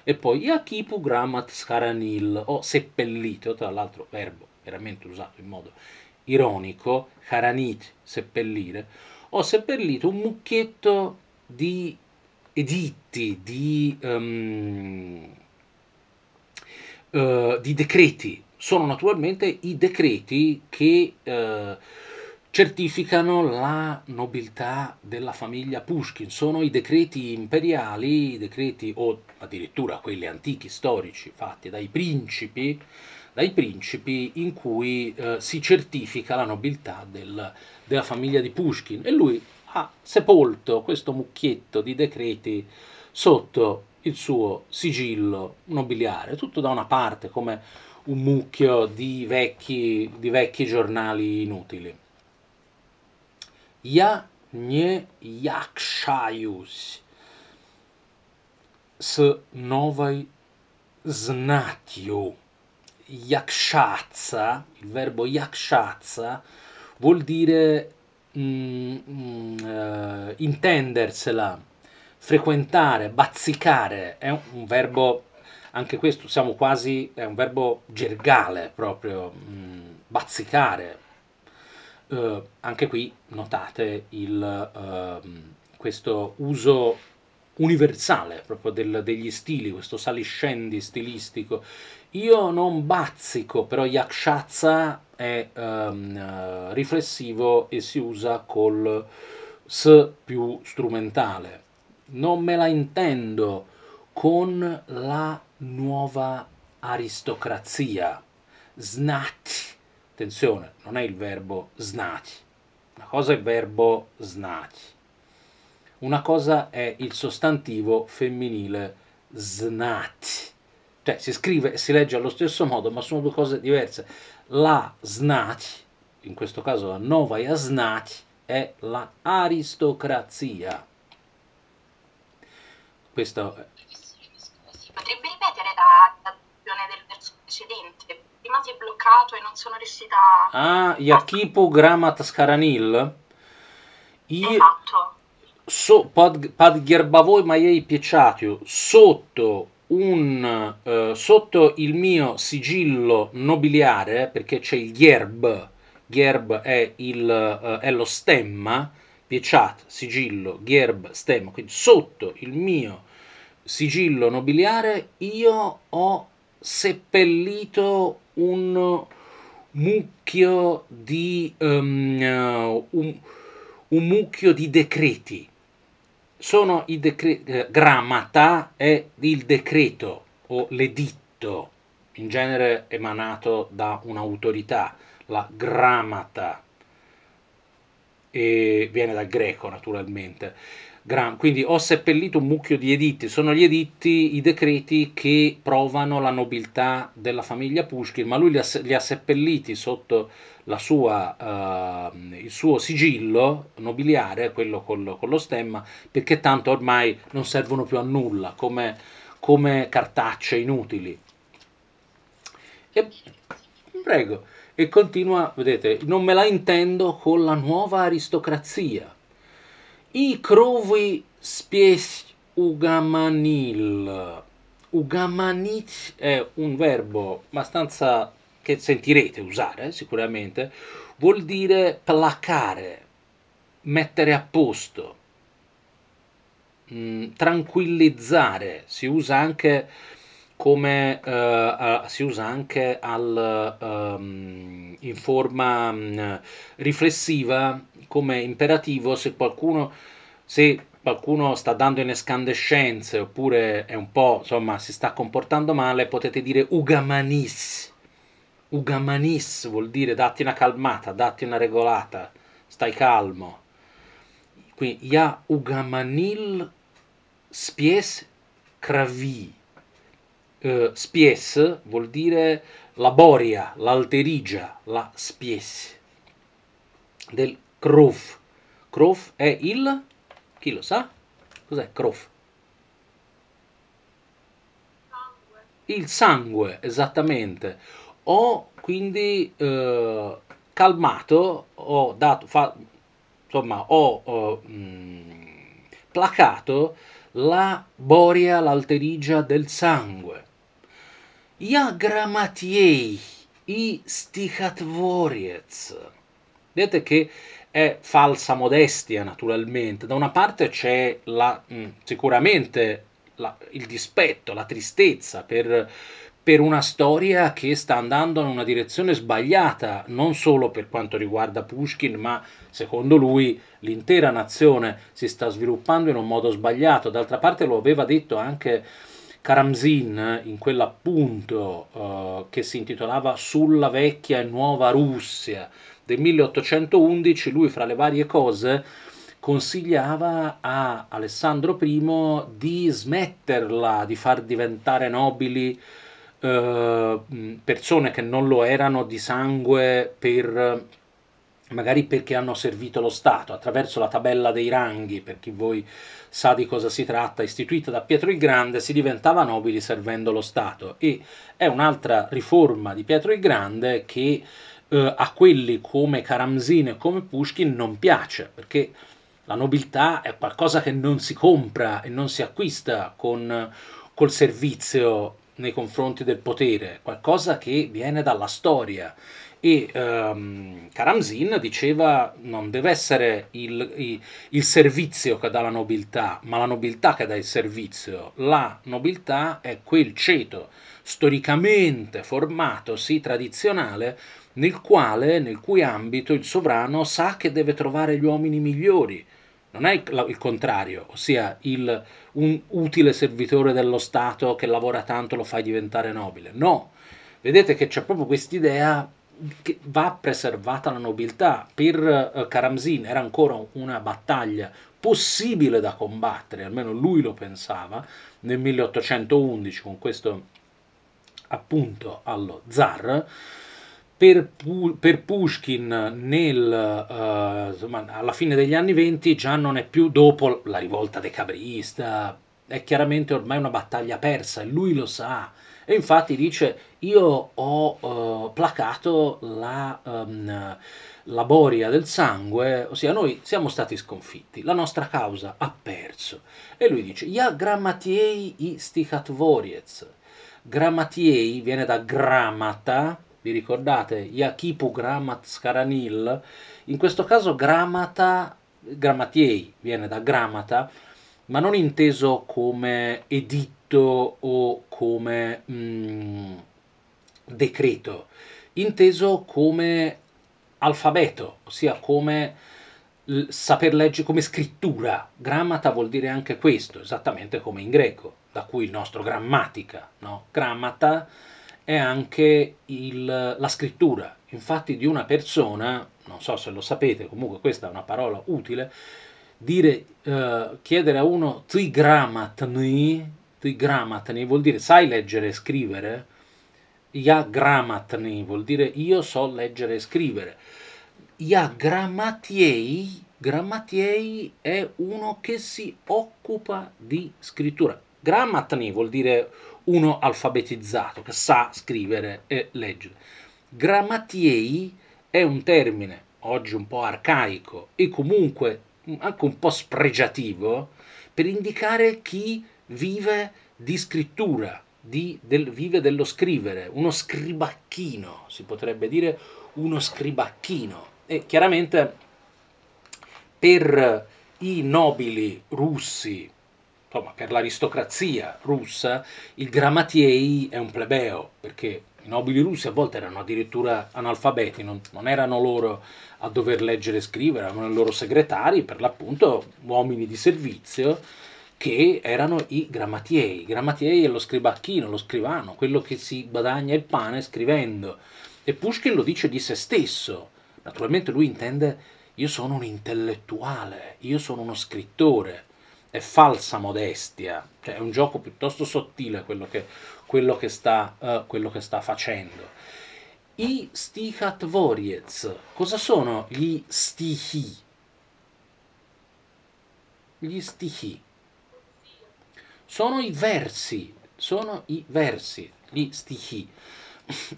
e poi Yakipu Gramat Scaranil, o seppellito, tra l'altro verbo veramente usato in modo ironico, Haranit, seppellire, ho seppellito un mucchietto di editti, di, um, uh, di decreti. Sono naturalmente i decreti che... Uh, certificano la nobiltà della famiglia Pushkin, sono i decreti imperiali, i decreti o addirittura quelli antichi storici fatti dai principi, dai principi in cui eh, si certifica la nobiltà del, della famiglia di Pushkin e lui ha sepolto questo mucchietto di decreti sotto il suo sigillo nobiliare, tutto da una parte come un mucchio di vecchi, di vecchi giornali inutili. Я не якшаюсь с новой знатью. Якшаться, il verbo якшаться, vuol dire mm, mm, eh, intendersela, frequentare, bazzicare, è un, un, verbo, anche questo siamo quasi, è un verbo gergale proprio, mm, bazzicare, eh, anche qui notate il, eh, questo uso universale proprio del, degli stili, questo saliscendi stilistico. Io non bazzico, però Yakshazza è ehm, eh, riflessivo e si usa col S più strumentale. Non me la intendo con la nuova aristocrazia. Snatch Attenzione, non è il verbo snati. Una cosa è il verbo snati. Una cosa è il sostantivo femminile snati. Cioè si scrive e si legge allo stesso modo, ma sono due cose diverse. La snati, in questo caso la novaia snati, è la aristocrazia. Questo potrebbe ripetere la traduzione del verso precedente? bloccato e non sono riuscita a... Ah, Jakipo Gramat Scaranil? I... Esatto. So, pod, podgherbavoi maiei piecciatio, sotto un, eh, sotto il mio sigillo nobiliare, eh, perché c'è il Gherb, Gherb è, il, eh, è lo stemma, Piechat, sigillo, Gherb, stemma, quindi sotto il mio sigillo nobiliare io ho seppellito un mucchio di, um, un, un mucchio di decreti. Sono i decreti, eh, grammata è il decreto o l'editto, in genere emanato da un'autorità, la grammata, e viene dal greco naturalmente. Gram. Quindi ho seppellito un mucchio di editti. Sono gli editti, i decreti che provano la nobiltà della famiglia Pushkin, ma lui li ha, li ha seppelliti sotto sua, uh, il suo sigillo nobiliare, quello col, con lo stemma, perché tanto ormai non servono più a nulla, come, come cartacce inutili. E prego. E continua, vedete, non me la intendo con la nuova aristocrazia i krówy spies ugamanil. Ugamanit è un verbo abbastanza che sentirete usare sicuramente, vuol dire placare, mettere a posto, mm, tranquillizzare, si usa anche come uh, si usa anche al, um, in forma um, riflessiva come imperativo se qualcuno, se qualcuno sta dando in escandescenze oppure è un po' insomma si sta comportando male potete dire ugamanis ugamanis vuol dire datti una calmata datti una regolata stai calmo quindi ya ugamanil spies cravi eh, spies vuol dire la boria, l'alterigia, la spies del crof. Crof è il... chi lo sa? Cos'è crof? Sangue. Il sangue, esattamente. Ho quindi eh, calmato, ho dato, fa, insomma, ho, ho eh, mh, mm, placato la boria, l'alterigia del sangue. Я grammatei i stichatvorez. Vedete che è falsa modestia, naturalmente. Da una parte c'è la, mm, sicuramente la, il dispetto, la tristezza per, per una storia che sta andando in una direzione sbagliata, non solo per quanto riguarda Pushkin, ma secondo lui l'intera nazione si sta sviluppando in un modo sbagliato. D'altra parte lo aveva detto anche Karamzin in quell'appunto eh, che si intitolava Sulla vecchia e nuova Russia del 1811, lui fra le varie cose consigliava a Alessandro I di smetterla di far diventare nobili eh, persone che non lo erano di sangue per magari perché hanno servito lo Stato, attraverso la tabella dei ranghi, per chi voi sa di cosa si tratta, istituita da Pietro il Grande, si diventava nobili servendo lo Stato e è un'altra riforma di Pietro il Grande che eh, a quelli come Karamzin e come Pushkin non piace, perché la nobiltà è qualcosa che non si compra e non si acquista con, col servizio nei confronti del potere, qualcosa che viene dalla storia e um, Karamzin diceva non deve essere il, il, il, servizio che dà la nobiltà, ma la nobiltà che dà il servizio. La nobiltà è quel ceto storicamente formatosi, tradizionale, nel quale, nel cui ambito il sovrano sa che deve trovare gli uomini migliori. Non è il, contrario, ossia il, un utile servitore dello Stato che lavora tanto lo fai diventare nobile. No, vedete che c'è proprio quest'idea va preservata la nobiltà. Per eh, Karamzin era ancora una battaglia possibile da combattere, almeno lui lo pensava, nel 1811 con questo appunto allo zar. Per, per, Pushkin nel, uh, insomma, alla fine degli anni venti già non è più dopo la rivolta decabrista, è chiaramente ormai una battaglia persa e lui lo sa, e infatti dice io ho uh, placato la, um, la boria del sangue, ossia noi siamo stati sconfitti, la nostra causa ha perso. E lui dice, ja grammatiei isticat voriez. Grammatiei viene da grammata, vi ricordate? Yakipu grammat scaranil. In questo caso grammata, grammatiei viene da grammata, ma non inteso come editto o come mh, mm, decreto, inteso come alfabeto, ossia come saper leggere come scrittura. Grammata vuol dire anche questo, esattamente come in greco, da cui il nostro grammatica. No? Grammata è anche il, la scrittura. Infatti di una persona, non so se lo sapete, comunque questa è una parola utile, dire, eh, chiedere a uno trigrammatni, trigrammatni vuol dire sai leggere e scrivere, ya grammatni vuol dire io so leggere e scrivere, ya grammatiei, grammatiei è uno che si occupa di scrittura, grammatni vuol dire uno alfabetizzato che sa scrivere e leggere, grammatiei è un termine oggi un po' arcaico e comunque anche un po' spregiativo per indicare chi vive di scrittura, di, del, vive dello scrivere, uno scribacchino, si potrebbe dire uno scribacchino. E chiaramente per i nobili russi insomma, per l'aristocrazia russa il grammatiei è un plebeo, perché i nobili russi a volte erano addirittura analfabeti, non, non erano loro a dover leggere e scrivere, erano i loro segretari, per l'appunto uomini di servizio, che erano i grammatiei. I grammatiei è lo scribacchino, lo scrivano, quello che si guadagna il pane scrivendo. E Pushkin lo dice di se stesso. Naturalmente lui intende io sono un intellettuale, io sono uno scrittore è falsa modestia, cioè è un gioco piuttosto sottile quello che, quello che, sta, uh, quello che sta, facendo. I Stichat Voriez, cosa sono gli Stichi? Gli Stichi sono i versi, sono i versi, gli Stichi.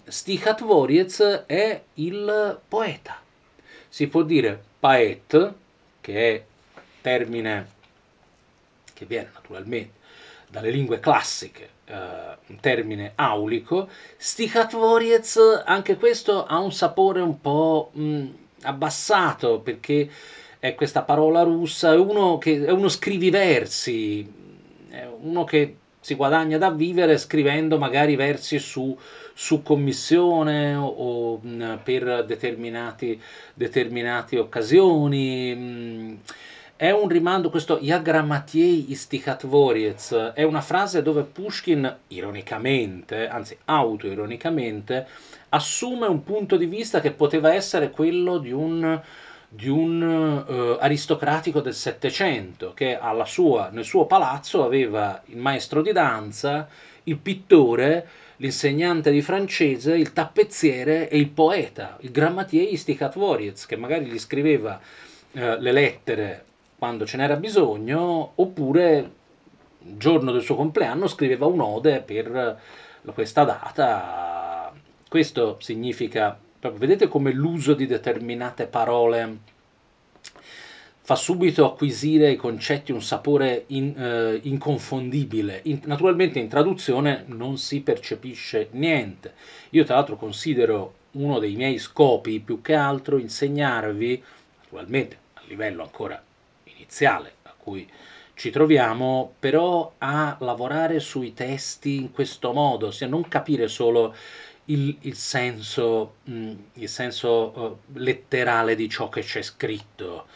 Stichat Voriez è il poeta, si può dire paet, che è termine che viene naturalmente dalle lingue classiche, eh, un termine aulico, sticatvories, anche questo ha un sapore un po' mh, mm, abbassato perché è questa parola russa, è uno, che, è uno scriviversi, è uno che si guadagna da vivere scrivendo magari versi su, su commissione o, o mh, mm, per determinate occasioni. Mh, mm. È un rimando, questo Yagramatei Istikhatvoriez, è una frase dove Pushkin, ironicamente, anzi autoironicamente, assume un punto di vista che poteva essere quello di un, di un uh, aristocratico del Settecento, che sua, nel suo palazzo aveva il maestro di danza, il pittore, l'insegnante di francese, il tappezziere e il poeta, il grammatier Istikhatvoriez, che magari gli scriveva eh, le lettere quando ce n'era bisogno, oppure il giorno del suo compleanno scriveva un'ode per questa data. Questo significa, vedete come l'uso di determinate parole fa subito acquisire i concetti un sapore in, eh, inconfondibile. In, naturalmente in traduzione non si percepisce niente. Io tra l'altro considero uno dei miei scopi più che altro insegnarvi, naturalmente a livello ancora parziale a cui ci troviamo, però a lavorare sui testi in questo modo, ossia non capire solo il, il senso, il senso eh, letterale di ciò che c'è scritto,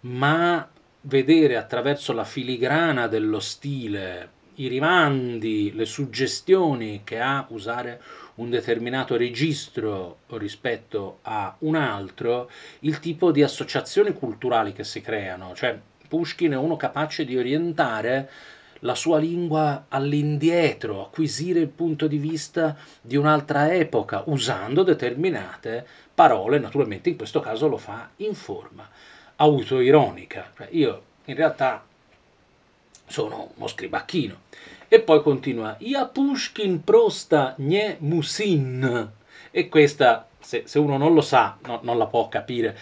ma vedere attraverso la filigrana dello stile i rimandi, le suggestioni che ha usare un determinato registro rispetto a un altro, il tipo di associazioni culturali che si creano, cioè Pushkin è uno capace di orientare la sua lingua all'indietro, acquisire il punto di vista di un'altra epoca usando determinate parole, naturalmente in questo caso lo fa in forma autoironica. Cioè, io in realtà sono uno scribacchino. E poi continua, Ja Pushkin prosta nie musin. E questa, se, se uno non lo sa, no, non la può capire.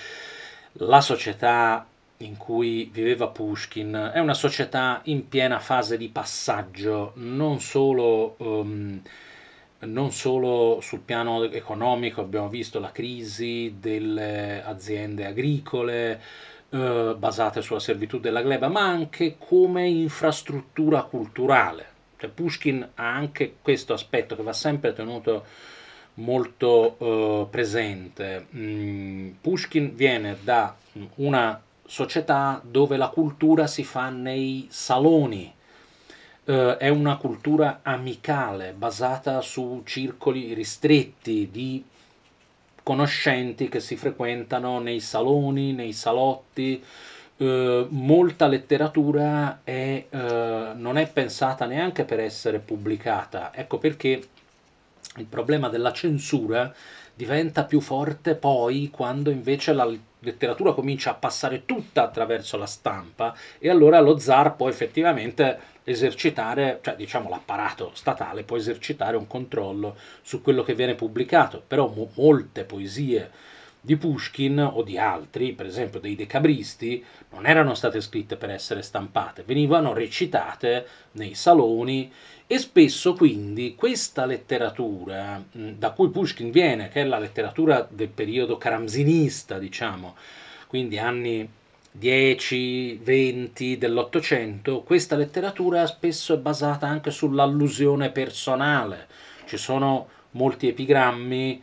La società in cui viveva Pushkin è una società in piena fase di passaggio, non solo, um, non solo sul piano economico, abbiamo visto la crisi delle aziende agricole eh, basate sulla servitù della gleba, ma anche come infrastruttura culturale. Cioè, Pushkin ha anche questo aspetto che va sempre tenuto molto eh, presente. Mm, Pushkin viene da una società dove la cultura si fa nei saloni, eh, è una cultura amicale basata su circoli ristretti di conoscenti che si frequentano nei saloni, nei salotti. Eh, molta letteratura è, eh, non è pensata neanche per essere pubblicata, ecco perché il problema della censura diventa più forte poi quando invece la letteratura comincia a passare tutta attraverso la stampa e allora lo zar può effettivamente esercitare, cioè diciamo l'apparato statale può esercitare un controllo su quello che viene pubblicato, però mo- molte poesie di Pushkin o di altri, per esempio dei decabristi, non erano state scritte per essere stampate, venivano recitate nei saloni e spesso quindi questa letteratura mm, da cui Pushkin viene, che è la letteratura del periodo karamzinista, diciamo, quindi anni 10, 20 dell'Ottocento, questa letteratura spesso è basata anche sull'allusione personale. Ci sono molti epigrammi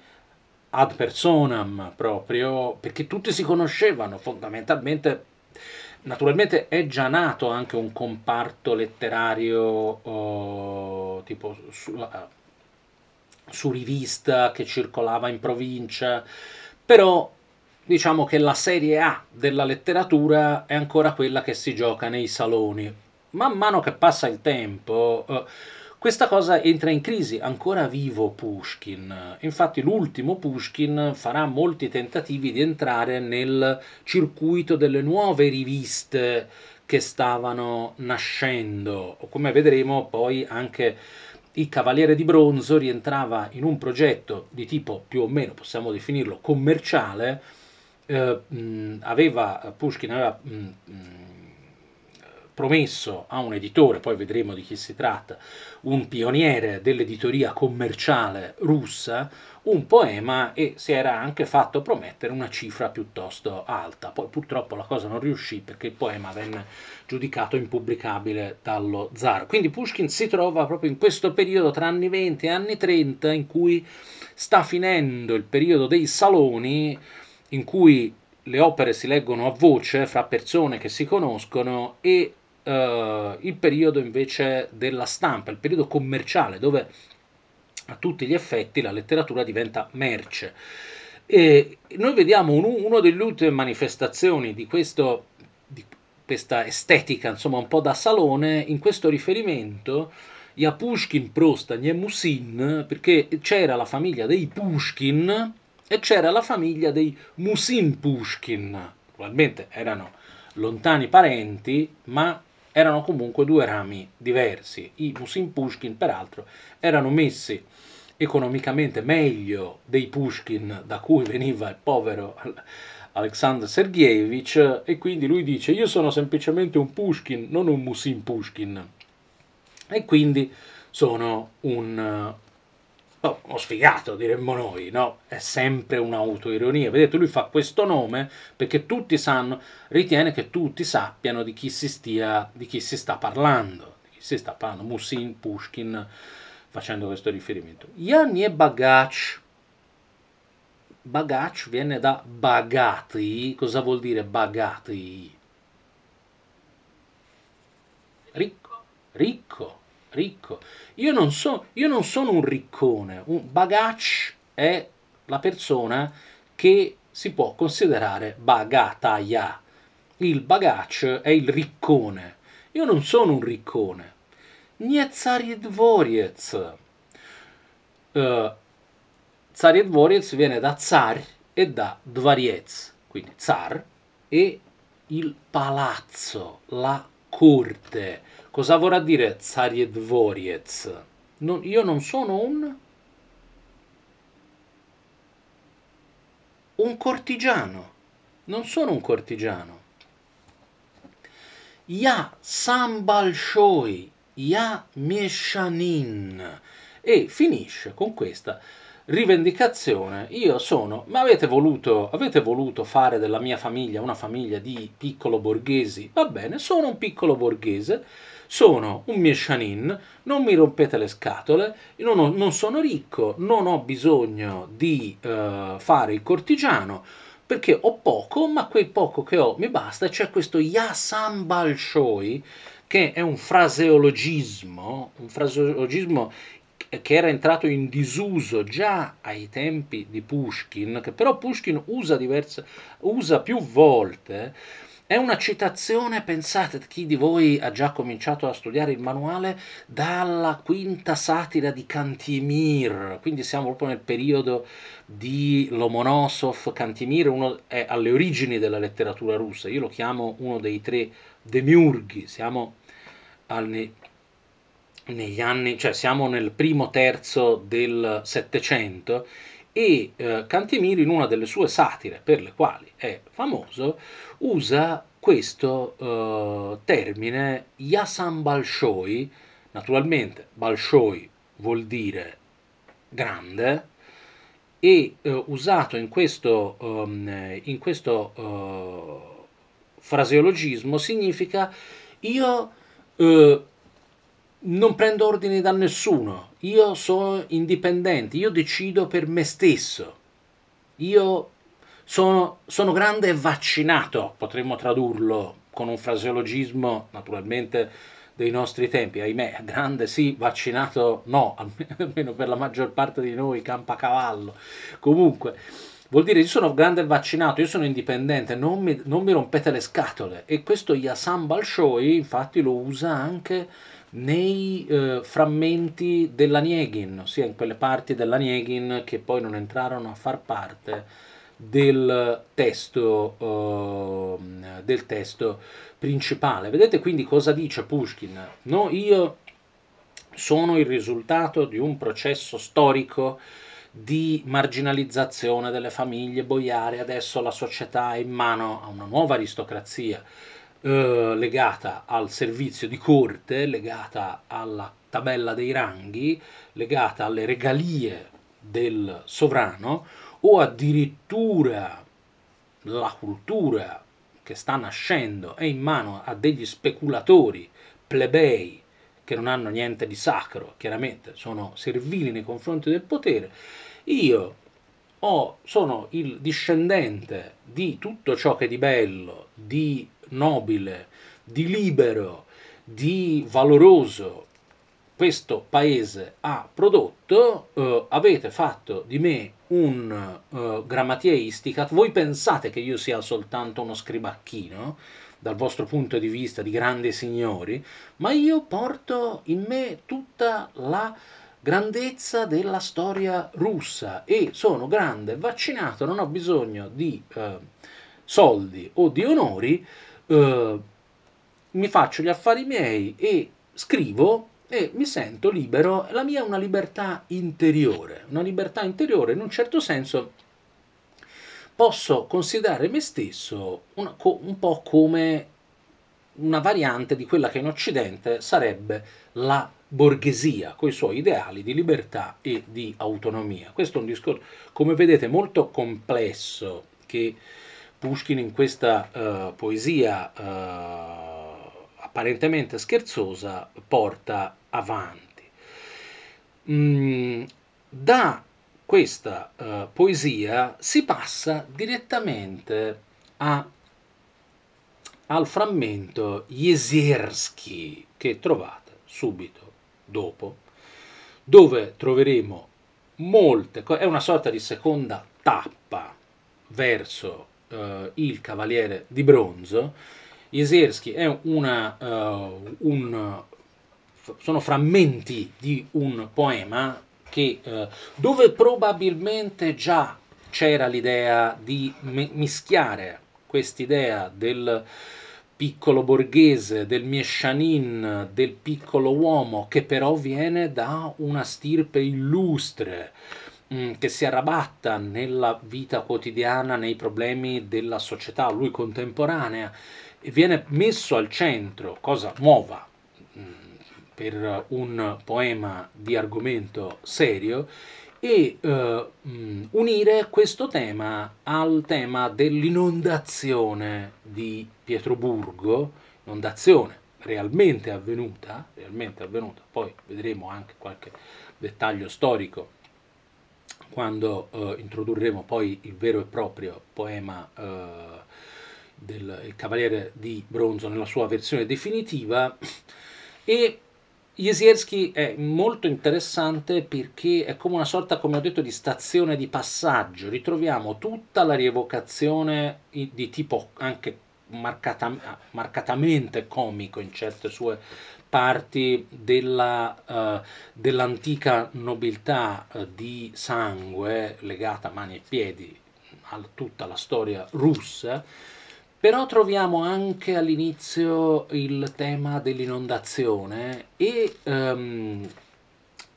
ad personam proprio, perché tutti si conoscevano fondamentalmente. Naturalmente è già nato anche un comparto letterario oh, tipo su, ah, su rivista che circolava in provincia, però diciamo che la serie A della letteratura è ancora quella che si gioca nei saloni. Man mano che passa il tempo, eh, questa cosa entra in crisi, ancora vivo Pushkin. Infatti l'ultimo Pushkin farà molti tentativi di entrare nel circuito delle nuove riviste che stavano nascendo. Come vedremo poi anche il Cavaliere di Bronzo rientrava in un progetto di tipo più o meno, possiamo definirlo, commerciale. Eh, mh, aveva, Pushkin aveva mh, mh, promesso a un editore, poi vedremo di chi si tratta, un pioniere dell'editoria commerciale russa, un poema e si era anche fatto promettere una cifra piuttosto alta. Poi purtroppo la cosa non riuscì perché il poema venne giudicato impubblicabile dallo zar. Quindi Pushkin si trova proprio in questo periodo tra anni 20 e anni 30 in cui sta finendo il periodo dei saloni in cui le opere si leggono a voce fra persone che si conoscono e eh, il periodo invece della stampa, il periodo commerciale, dove a tutti gli effetti la letteratura diventa merce. E noi vediamo un, una delle ultime manifestazioni di, questo, di questa estetica, insomma, un po' da salone, in questo riferimento a Pushkin, Prostan e Musin, perché c'era la famiglia dei Pushkin e c'era la famiglia dei Musin Pushkin. Probabilmente erano lontani parenti, ma erano comunque due rami diversi. I Musin Pushkin, peraltro, erano messi economicamente meglio dei Pushkin da cui veniva il povero Alexander Sergeevich e quindi lui dice io sono semplicemente un Pushkin, non un Musin Pushkin e quindi sono un, ho sfigato, diremmo noi, no? È sempre un'autoironia. Vedete, lui fa questo nome perché tutti sanno, ritiene che tutti sappiano di chi si, stia, di chi si sta parlando. Di chi si sta parlando, Musin, Pushkin, facendo questo riferimento. Yanni e Bagac. Bagac viene da bagati. Cosa vuol dire bagati? Ricco. Ricco ricco. Io non, so, io non sono un riccone, un bagaccio è la persona che si può considerare bagataya. Il bagaccio è il riccone. Io non sono un riccone. Nietzaridvoriez. Eh, uh, Zaridvoriez viene da zar e da dvariez, quindi zar e il palazzo, la corte. Cosa vorrà dire Tsaried Non, io non sono un... un cortigiano. Non sono un cortigiano. Ya Sambalshoi, Ya Mieshanin. E finisce con questa rivendicazione. Io sono, ma avete voluto, avete voluto fare della mia famiglia una famiglia di piccolo borghesi? Va bene, sono un piccolo borghese sono un Miescianin, non mi rompete le scatole, non, ho, non sono ricco, non ho bisogno di eh, fare il cortigiano, perché ho poco, ma quel poco che ho mi basta, c'è questo Yasambal Shoi, che è un fraseologismo, un fraseologismo che era entrato in disuso già ai tempi di Pushkin, che però Pushkin usa, diverse, usa più volte, è una citazione, pensate, chi di voi ha già cominciato a studiare il manuale, dalla quinta satira di Cantimir, quindi siamo proprio nel periodo di Lomonosov, Cantimir, uno è alle origini della letteratura russa, io lo chiamo uno dei tre demiurghi, siamo al, negli anni, cioè siamo nel primo terzo del Settecento e eh, Cantimir in una delle sue satire per le quali è famoso usa questo eh, termine Yasan Balshoi, naturalmente Balshoi vuol dire grande, e eh, usato in questo, um, in questo uh, fraseologismo significa io uh, non prendo ordini da nessuno, io sono indipendente, io decido per me stesso, io sono, sono grande e vaccinato, potremmo tradurlo con un fraseologismo naturalmente dei nostri tempi, ahimè, grande sì, vaccinato no, almeno per la maggior parte di noi, campa cavallo. Comunque, vuol dire io sono grande e vaccinato, io sono indipendente, non mi, non mi rompete le scatole. E questo Yassam Balshoi, infatti, lo usa anche nei eh, frammenti della Niegin, ossia in quelle parti della Niegin che poi non entrarono a far parte del testo, uh, del testo principale. Vedete quindi cosa dice Pushkin? No, io sono il risultato di un processo storico di marginalizzazione delle famiglie boiare, adesso la società è in mano a una nuova aristocrazia eh, legata al servizio di corte, legata alla tabella dei ranghi, legata alle regalie del sovrano, o addirittura la cultura che sta nascendo è in mano a degli speculatori plebei che non hanno niente di sacro, chiaramente sono servili nei confronti del potere, io ho, sono il discendente di tutto ciò che è di bello, di nobile, di libero, di valoroso questo paese ha prodotto, eh, avete fatto di me un uh, eh, grammatieistica, voi pensate che io sia soltanto uno scribacchino, dal vostro punto di vista di grandi signori, ma io porto in me tutta la grandezza della storia russa e sono grande, vaccinato, non ho bisogno di eh, soldi o di onori, eh, mi faccio gli affari miei e scrivo e mi sento libero, la mia è una libertà interiore, una libertà interiore in un certo senso posso considerare me stesso un, un po' come una variante di quella che in Occidente sarebbe la borghesia, con i suoi ideali di libertà e di autonomia. Questo è un discorso, come vedete, molto complesso che Pushkin in questa uh, poesia uh, apparentemente scherzosa porta avanti. Mm, da questa uh, poesia si passa direttamente a, al frammento Jesierski che trovate subito dopo, dove troveremo molte è una sorta di seconda tappa verso uh, il Cavaliere di Bronzo. Jesierski è una, uh, un Esatto, sono frammenti di un poema che, eh, dove probabilmente già c'era l'idea di me- mischiare quest'idea del piccolo borghese, del miescianin, del piccolo uomo, che però viene da una stirpe illustre, mm, che si arrabatta nella vita quotidiana, nei problemi della società, lui contemporanea, e viene messo al centro, cosa nuova, per un poema di argomento serio e eh, unire questo tema al tema dell'inondazione di Pietroburgo, inondazione realmente avvenuta, realmente avvenuta, poi vedremo anche qualche dettaglio storico quando eh, introdurremo poi il vero e proprio poema eh, del Cavaliere di Bronzo nella sua versione definitiva e Jezierski è molto interessante perché è come una sorta, come ho detto, di stazione di passaggio. Ritroviamo tutta la rievocazione di tipo anche marcata, marcatamente comico in certe sue parti della, uh, dell'antica nobiltà uh, di sangue legata a mani e piedi a tutta la storia russa però troviamo anche all'inizio il tema dell'inondazione e um,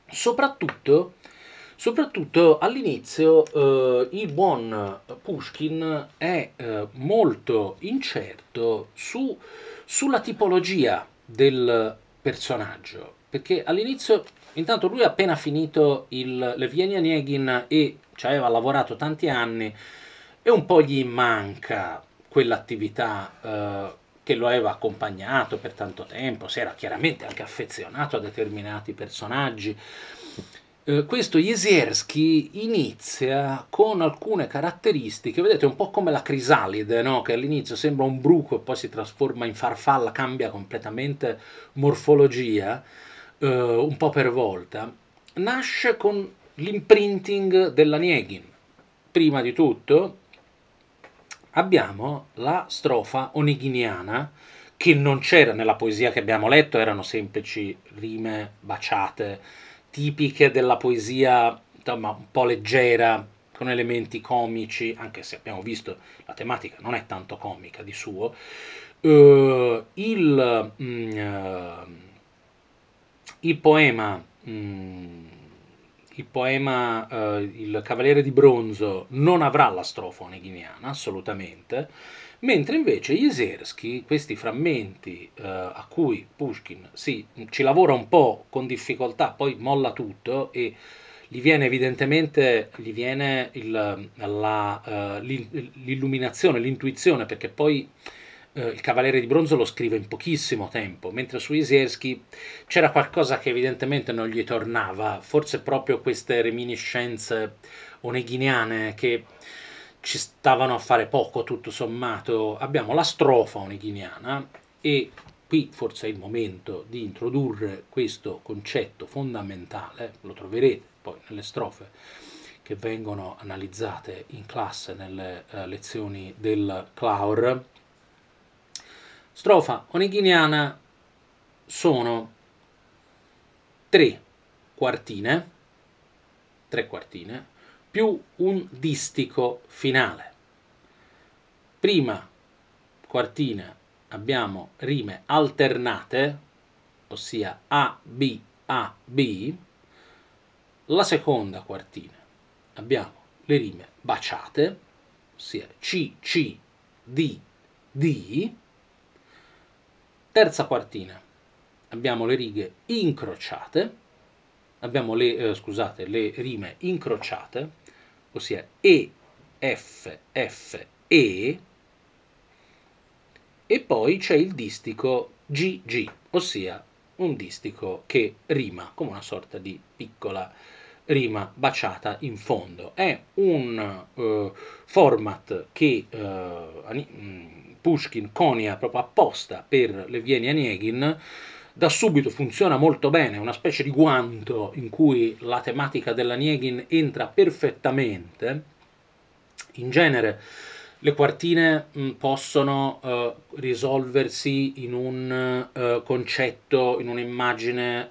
soprattutto, soprattutto all'inizio uh, il buon Pushkin è uh, molto incerto su, sulla tipologia del personaggio, perché all'inizio Intanto lui ha appena finito il Levenia Niegin e ci aveva lavorato tanti anni e un po' gli manca quell'attività eh, che lo aveva accompagnato per tanto tempo, si era chiaramente anche affezionato a determinati personaggi. Eh, questo Jesierski inizia con alcune caratteristiche, vedete un po' come la crisalide, no? che all'inizio sembra un bruco e poi si trasforma in farfalla, cambia completamente morfologia, eh, un po' per volta, nasce con l'imprinting della Nieghin. Prima di tutto, abbiamo la strofa onighiniana che non c'era nella poesia che abbiamo letto, erano semplici rime baciate, tipiche della poesia insomma, un po' leggera, con elementi comici, anche se abbiamo visto la tematica non è tanto comica di suo. Uh, il, mm, uh, il, poema... Mm, il poema eh, Il Cavaliere di Bronzo non avrà la strofa oneghineana, assolutamente, mentre invece Jesersky, questi frammenti eh, a cui Pushkin sì, ci lavora un po' con difficoltà, poi molla tutto e gli viene evidentemente gli viene il, la, uh, l'illuminazione, l'intuizione, perché poi eh, il Cavaliere di Bronzo lo scrive in pochissimo tempo, mentre su Isierski c'era qualcosa che evidentemente non gli tornava, forse proprio queste reminiscenze oneghiniane che ci stavano a fare poco tutto sommato. Abbiamo la strofa oneghiniana e qui forse è il momento di introdurre questo concetto fondamentale, lo troverete poi nelle strofe che vengono analizzate in classe nelle eh, lezioni del Claur, Strofa oneghiniana sono tre quartine, tre quartine, più un distico finale. Prima quartina abbiamo rime alternate, ossia A, B, A, B. La seconda quartina abbiamo le rime baciate, ossia C, C, D, D Terza quartina, abbiamo le righe incrociate, abbiamo le, eh, scusate, le rime incrociate, ossia E, F, F, E, e poi c'è il distico GG, ossia un distico che rima come una sorta di piccola rima baciata in fondo. È un uh, format che uh, Pushkin conia proprio apposta per Levieni Vieni Anieghin. Da subito funziona molto bene, una specie di guanto in cui la tematica della Nieghin entra perfettamente. In genere le quartine mh, mm, possono uh, risolversi in un concetto, in un'immagine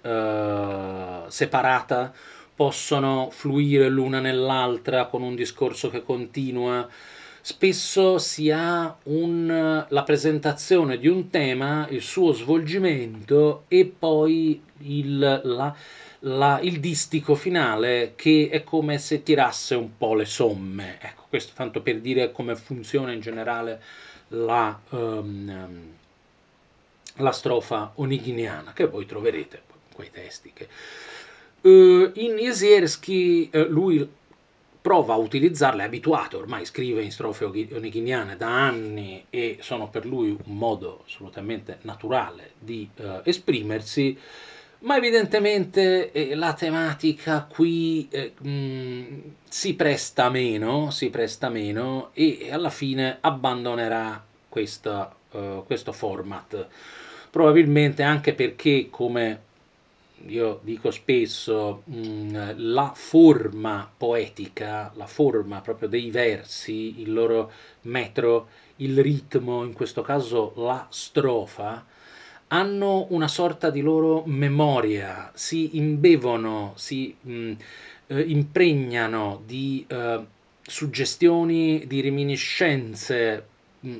separata possono fluire l'una nell'altra con un discorso che continua. Spesso si ha un, la presentazione di un tema, il suo svolgimento e poi il, la, la, il distico finale che è come se tirasse un po' le somme. Ecco, questo tanto per dire come funziona in generale la, um, la strofa onighiniana, che voi troverete in quei testi che eh, in Jezierski eh, lui prova a utilizzarle, è abituato, ormai scrive in strofe onichiniane da anni e sono per lui un modo assolutamente naturale di eh, esprimersi, ma evidentemente eh, la tematica qui eh, mh, si presta meno, si presta meno e alla fine abbandonerà questa, eh, questo format. Probabilmente anche perché, come io dico spesso, mh, mm, la forma poetica, la forma proprio dei versi, il loro metro, il ritmo, in questo caso la strofa, hanno una sorta di loro memoria, si imbevono, si mh, mm, eh, impregnano di eh, suggestioni, di reminiscenze mh, mm,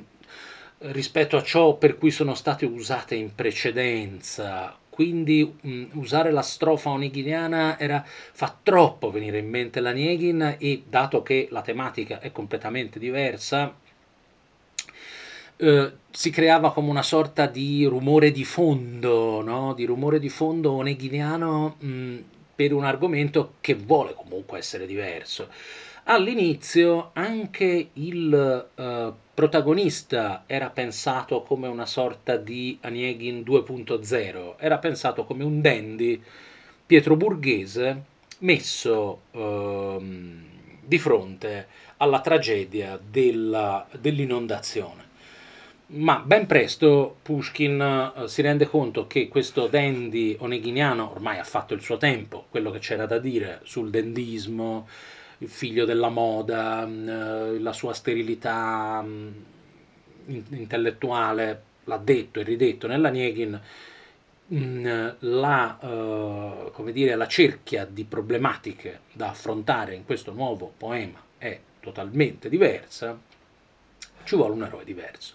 rispetto a ciò per cui sono state usate in precedenza quindi mh, mm, usare la strofa oneghidiana era, fa troppo venire in mente la Nieghin e dato che la tematica è completamente diversa, eh, si creava come una sorta di rumore di fondo, no? di rumore di fondo oneghidiano mm, per un argomento che vuole comunque essere diverso. All'inizio anche il eh, protagonista era pensato come una sorta di Anieghin 2.0, era pensato come un dandy pietroburghese messo ehm, di fronte alla tragedia della, dell'inondazione. Ma ben presto Pushkin eh, si rende conto che questo dandy oneghiniano ormai ha fatto il suo tempo, quello che c'era da dire sul dandismo, il figlio della moda, mm, eh, la sua sterilità mm, intellettuale, l'ha detto e ridetto nella Nieghin, mm, la, eh, dire, la, cerchia di problematiche da affrontare in questo nuovo poema è totalmente diversa, ci vuole un eroe diverso.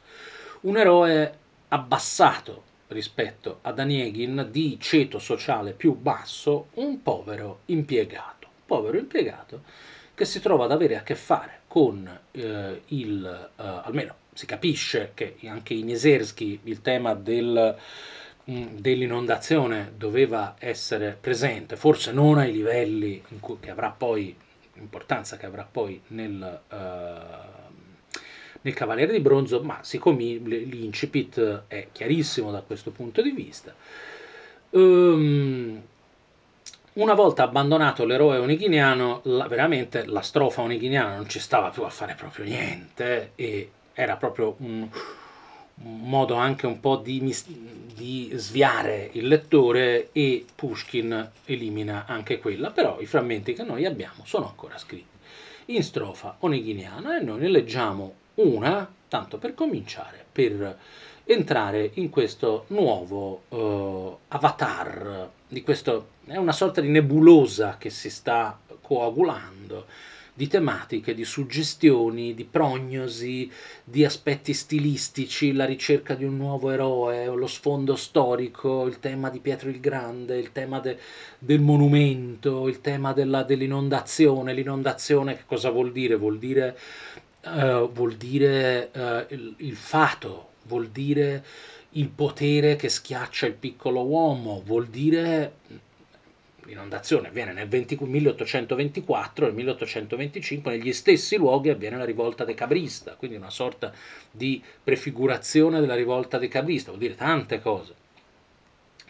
Un eroe abbassato rispetto ad Anieghin, di ceto sociale più basso, un povero impiegato. Povero impiegato che si trova ad avere a che fare con eh, il, eh, almeno si capisce che anche in Isersky il tema del, mm, dell'inondazione doveva essere presente, forse non ai livelli in cui, che avrà poi, importanza che avrà poi nel... Eh, nel Cavaliere di Bronzo, ma siccome l'incipit è chiarissimo da questo punto di vista, um, una volta abbandonato l'eroe onichiniano, la, veramente la strofa onichiniana non ci stava più a fare proprio niente e era proprio un, un modo anche un po' di, di sviare il lettore e Pushkin elimina anche quella, però i frammenti che noi abbiamo sono ancora scritti in strofa onighiniana e noi ne leggiamo una, tanto per cominciare, per entrare in questo nuovo uh, avatar di questo è una sorta di nebulosa che si sta coagulando di tematiche, di suggestioni, di prognosi, di aspetti stilistici, la ricerca di un nuovo eroe, lo sfondo storico, il tema di Pietro il Grande, il tema de, del monumento, il tema della, dell'inondazione. L'inondazione che cosa vuol dire? Vuol dire, uh, vuol dire uh, il, il fato, vuol dire il potere che schiaccia il piccolo uomo, vuol dire inondazione avviene nel 20, 1824 e 1825 negli stessi luoghi avviene la rivolta decabrista, quindi una sorta di prefigurazione della rivolta decabrista, vuol dire tante cose.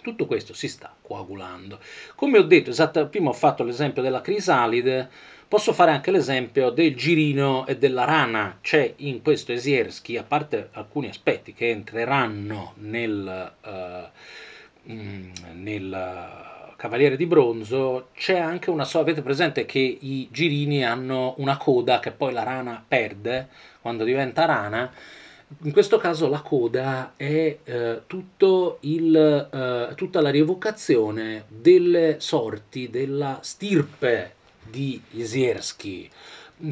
Tutto questo si sta coagulando. Come ho detto, esatto, prima ho fatto l'esempio della crisalide, Posso fare anche l'esempio del girino e della rana. C'è in questo Esierski, a parte alcuni aspetti che entreranno nel, uh, nel Cavaliere di Bronzo c'è anche una sorta, avete presente che i girini hanno una coda che poi la rana perde quando diventa rana? In questo caso la coda è eh, il, eh, tutta la rievocazione delle sorti della stirpe di Isierski,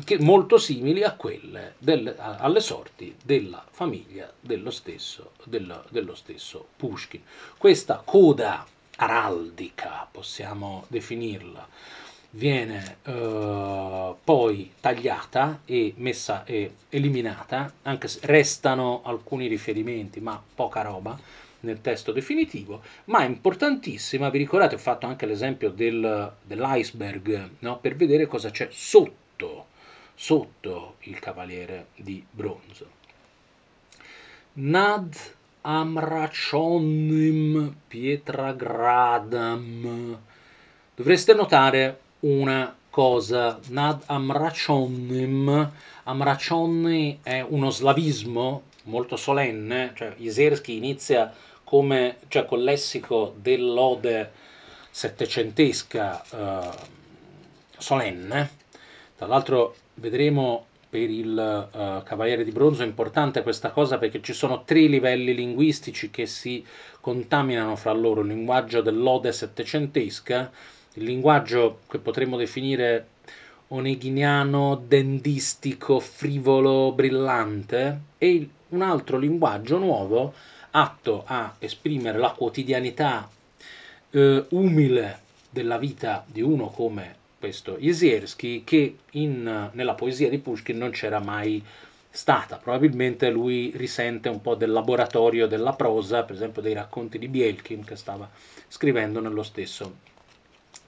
che molto simili a quelle delle, alle sorti della famiglia dello stesso, dello, dello stesso Pushkin. Questa coda araldica, possiamo definirla, viene eh, poi tagliata e messa e eliminata, anche se restano alcuni riferimenti, ma poca roba nel testo definitivo, ma è importantissima, vi ricordate ho fatto anche l'esempio del, dell'iceberg, no? per vedere cosa c'è sotto, sotto il cavaliere di bronzo. Nad Amracionim Pietragradam. Dovreste notare una cosa, Nad Amracionim, Amracionni è uno slavismo molto solenne, cioè Iserski inizia come, cioè, col lessico dell'ode settecentesca eh, solenne, tra l'altro vedremo per il uh, Cavaliere di Bronzo è importante questa cosa perché ci sono tre livelli linguistici che si contaminano fra loro, il linguaggio dell'ode settecentesca, il linguaggio che potremmo definire oneghiniano, dendistico, frivolo, brillante e un altro linguaggio nuovo atto a esprimere la quotidianità eh, umile della vita di uno come questo Jezierski, che in, nella poesia di Pushkin non c'era mai stata. Probabilmente lui risente un po' del laboratorio della prosa, per esempio dei racconti di Bielkin che stava scrivendo nello stesso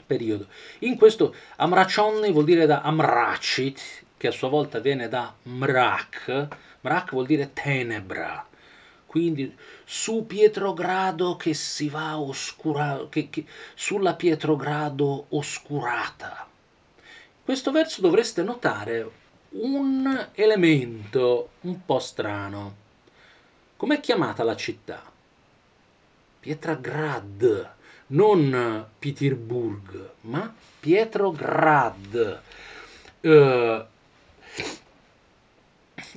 periodo. In questo Amraccionni vuol dire da Amracit, che a sua volta viene da Mrak, Mrak vuol dire tenebra, quindi su Pietrogrado che si va oscura, che, che, sulla Pietrogrado oscurata. In Questo verso dovreste notare un elemento un po' strano. Com'è chiamata la città? Pietrograd, non Pietirburg, ma Pietrograd. Uh,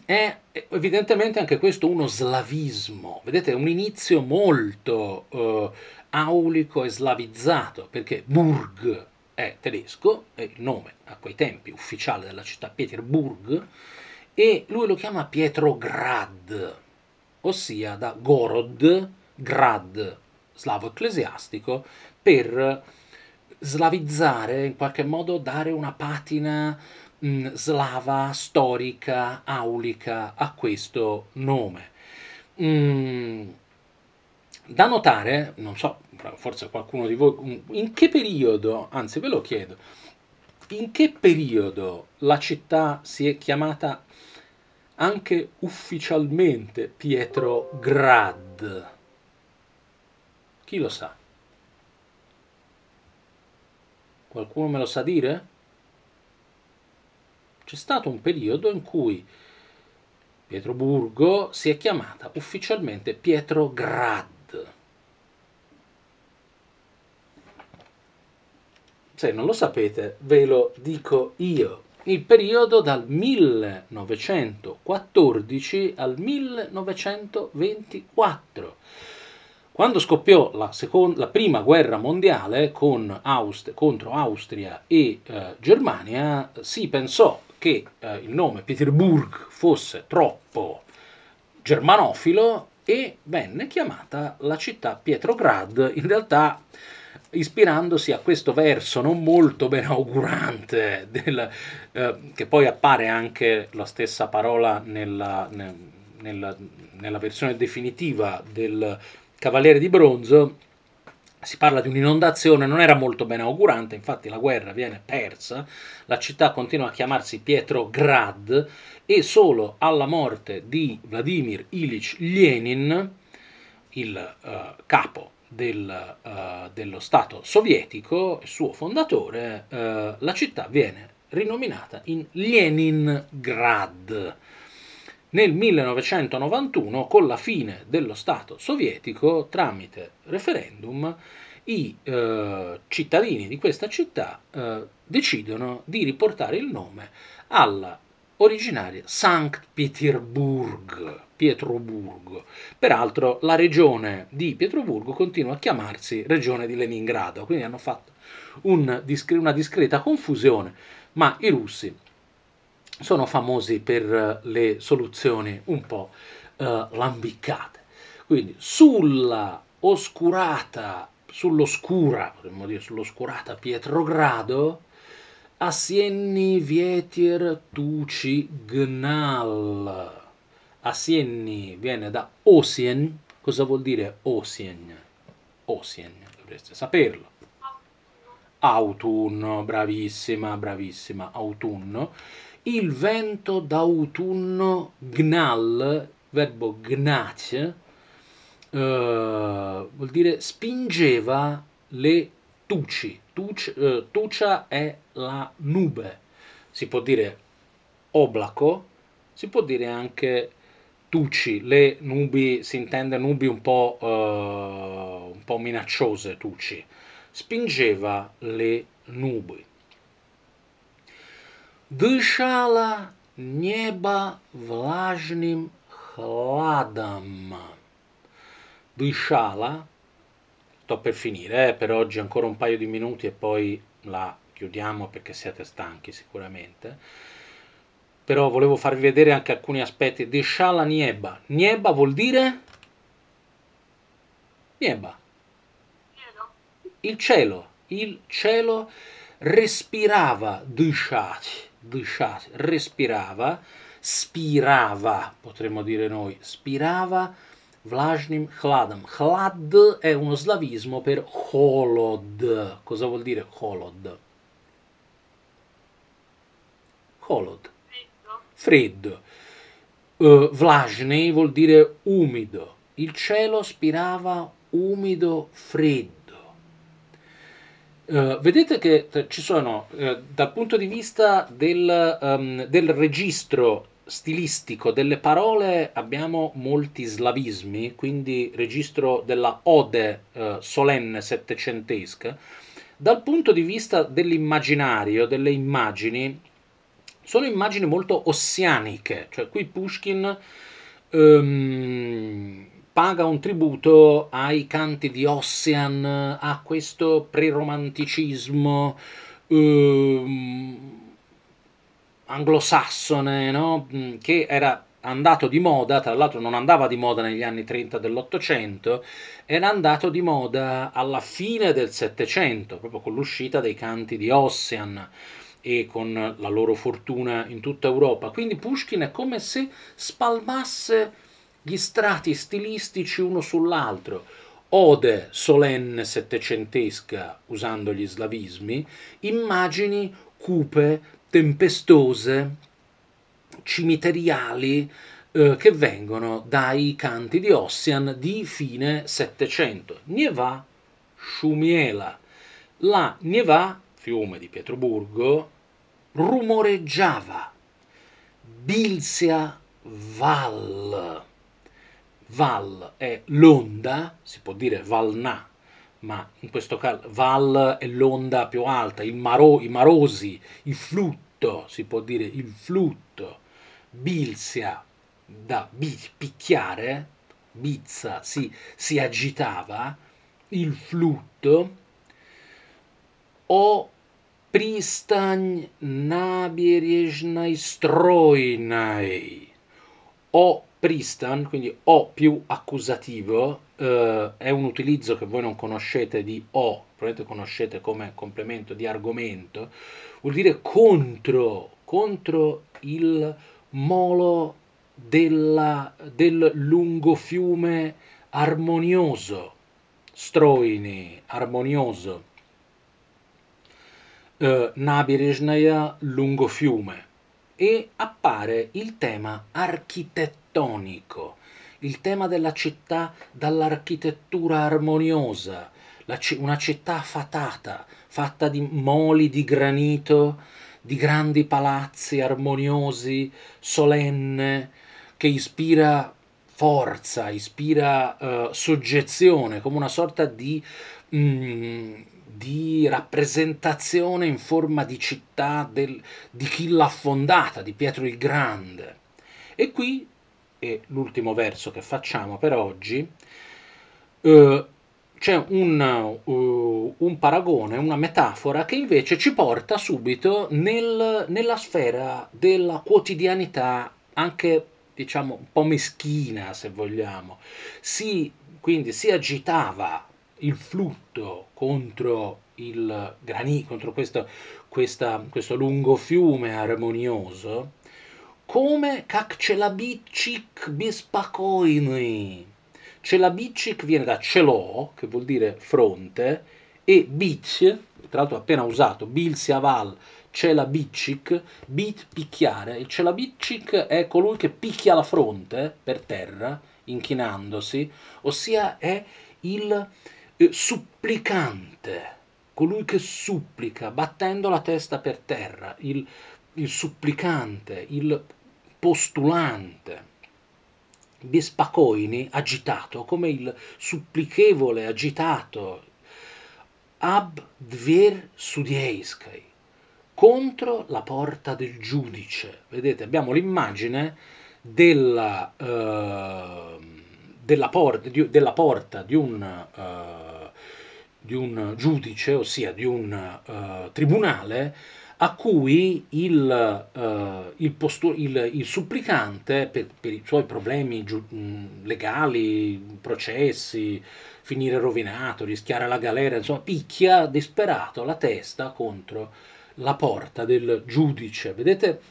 è evidentemente anche questo uno slavismo, vedete, un inizio molto eh, aulico e slavizzato, perché Burg è tedesco, è il nome a quei tempi ufficiale della città Pieterburg, e lui lo chiama Pietrograd, ossia da Gorod, Grad, slavo ecclesiastico, per slavizzare, in qualche modo dare una patina mh, mm, slava, storica, aulica a questo nome. Mm, da notare, non so, forse qualcuno di voi, mm, in che periodo, anzi ve lo chiedo, in che periodo la città si è chiamata anche ufficialmente Pietro Grad? Chi lo sa? Qualcuno me lo sa dire? c'è stato un periodo in cui Pietroburgo si è chiamata ufficialmente Pietrograd. Se non lo sapete, ve lo dico io. Il periodo dal 1914 al 1924. Quando scoppiò la, seconda, la prima guerra mondiale con Aust- contro Austria e eh, Germania, si pensò che eh, il nome Peterburg fosse troppo germanofilo e venne chiamata la città Pietrograd, in realtà ispirandosi a questo verso non molto ben augurante, del, eh, che poi appare anche la stessa parola nella, nella, nella versione definitiva del Cavaliere di Bronzo, si parla di un'inondazione, non era molto ben augurante, infatti la guerra viene persa, la città continua a chiamarsi Pietrograd e solo alla morte di Vladimir Ilich Lenin, il uh, capo del, uh, dello Stato sovietico, suo fondatore, uh, la città viene rinominata in Leningrad nel 1991 con la fine dello Stato sovietico tramite referendum i eh, cittadini di questa città eh, decidono di riportare il nome alla originaria Sankt Petersburg, Pietroburgo. Peraltro la regione di Pietroburgo continua a chiamarsi regione di Leningrado, quindi hanno fatto un, una discreta confusione, ma i russi sono famosi per eh, le soluzioni un po' eh, lambiccate. Quindi sulla oscurata, sull'oscura, potremmo dire sull'oscurata Pietrogrado, Asienni Vietier Tuci Gnal. Asienni viene da Osien. Cosa vuol dire Osien? Osien, dovreste saperlo. Autunno, bravissima, bravissima, autunno il vento d'autunno gnal, verbo gnach, eh, vuol dire spingeva le tuci. Tuc, eh, tucia è la nube, si può dire oblaco, si può dire anche tuci, le nubi, si intende nubi un po', eh, un po minacciose, tuci. Spingeva le nubi дышало небо влажным хладом. Дышало, sto per finire, eh, per oggi ancora un paio di minuti e poi la chiudiamo perché siete stanchi sicuramente. Però volevo farvi vedere anche alcuni aspetti. Dışala nieba. Nieba vuol dire? Nieba. Il cielo. Il cielo respirava dışati dышать, respirava, spirava, potremmo dire noi, spirava vlažnim hladam. Hlad è uno slavismo per holod. Cosa vuol dire holod? Holod. Freddo. Uh, vlažni vuol dire umido. Il cielo spirava umido, freddo Uh, vedete che t- eh, ci sono, uh, dal punto di vista del, um, del, registro stilistico delle parole, abbiamo molti slavismi, quindi registro della ode uh, solenne settecentesca. Dal punto di vista dell'immaginario, delle immagini, sono immagini molto ossianiche, cioè qui Pushkin um, paga un tributo ai canti di Ossian, a questo preromanticismo ehm, anglosassone, no? Mm, che era andato di moda, tra l'altro non andava di moda negli anni 30 dell'Ottocento, era andato di moda alla fine del Settecento, proprio con l'uscita dei canti di Ossian e con la loro fortuna in tutta Europa. Quindi Pushkin è come se spalmasse gli strati stilistici uno sull'altro, ode solenne settecentesca, usando gli slavismi, immagini cupe, tempestose, cimiteriali, eh, che vengono dai canti di Ossian di fine Settecento. Nieva, Sciumiela. La Nieva, fiume di Pietroburgo, rumoreggiava. Bilzia Val Val è l'onda, si può dire Valna, ma in questo caso Val è l'onda più alta, maro, i marosi, il flutto, si può dire il flutto, Bilzia da bi, picchiare, bizza si, si agitava, il flutto, o pristanj nabjerežnaj strojnaj, o Pristan, quindi O più accusativo, eh, è un utilizzo che voi non conoscete di O, probabilmente conoscete come complemento di argomento, vuol dire contro, contro il molo della, del lungo fiume armonioso, stroini, armonioso, eh, Nabirezhnaya, lungo fiume e appare il tema architettonico, il tema della città dall'architettura armoniosa, una città fatata, fatta di moli di granito, di grandi palazzi armoniosi, solenne, che ispira forza, ispira uh, soggezione, come una sorta di... Mm, di rappresentazione in forma di città del, di chi l'ha fondata, di Pietro il Grande. E qui, è l'ultimo verso che facciamo per oggi, eh, c'è un, uh, un, paragone, una metafora che invece ci porta subito nel, nella sfera della quotidianità, anche diciamo un po' meschina se vogliamo. Si, quindi si agitava il flutto contro, il granito, contro questa, questa, questo lungo fiume armonioso, come kakcelabicic bispacoini. Celabicic viene da celò, che vuol dire fronte, e bic, tra l'altro appena usato, bil si aval, celabicic, bit picchiare. Il celabicic è colui che picchia la fronte per terra, inchinandosi, ossia è il eh, supplicante, colui che supplica, battendo la testa per terra, il, il supplicante, il postulante. Bespacoini agitato, come il supplichevole agitato, ab dver sudiescai, contro la porta del giudice. Vedete, abbiamo l'immagine della, eh, della, por- di, della porta di un, uh, di un, giudice, ossia di un uh, tribunale, a cui il, uh, il, postu- il, il supplicante, per, per, i suoi problemi giu- legali, processi, finire rovinato, rischiare la galera, insomma, picchia disperato la testa contro la porta del giudice. Vedete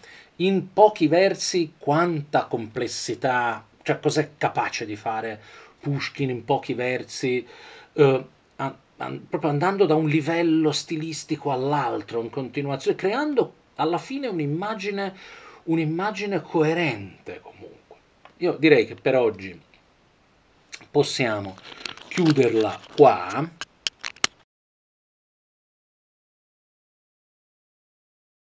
in pochi versi quanta complessità cioè cos'è capace di fare Pushkin in pochi versi, eh, an, an, proprio andando da un livello stilistico all'altro in continuazione, creando alla fine un'immagine, un'immagine coerente comunque. Io direi che per oggi possiamo chiuderla qua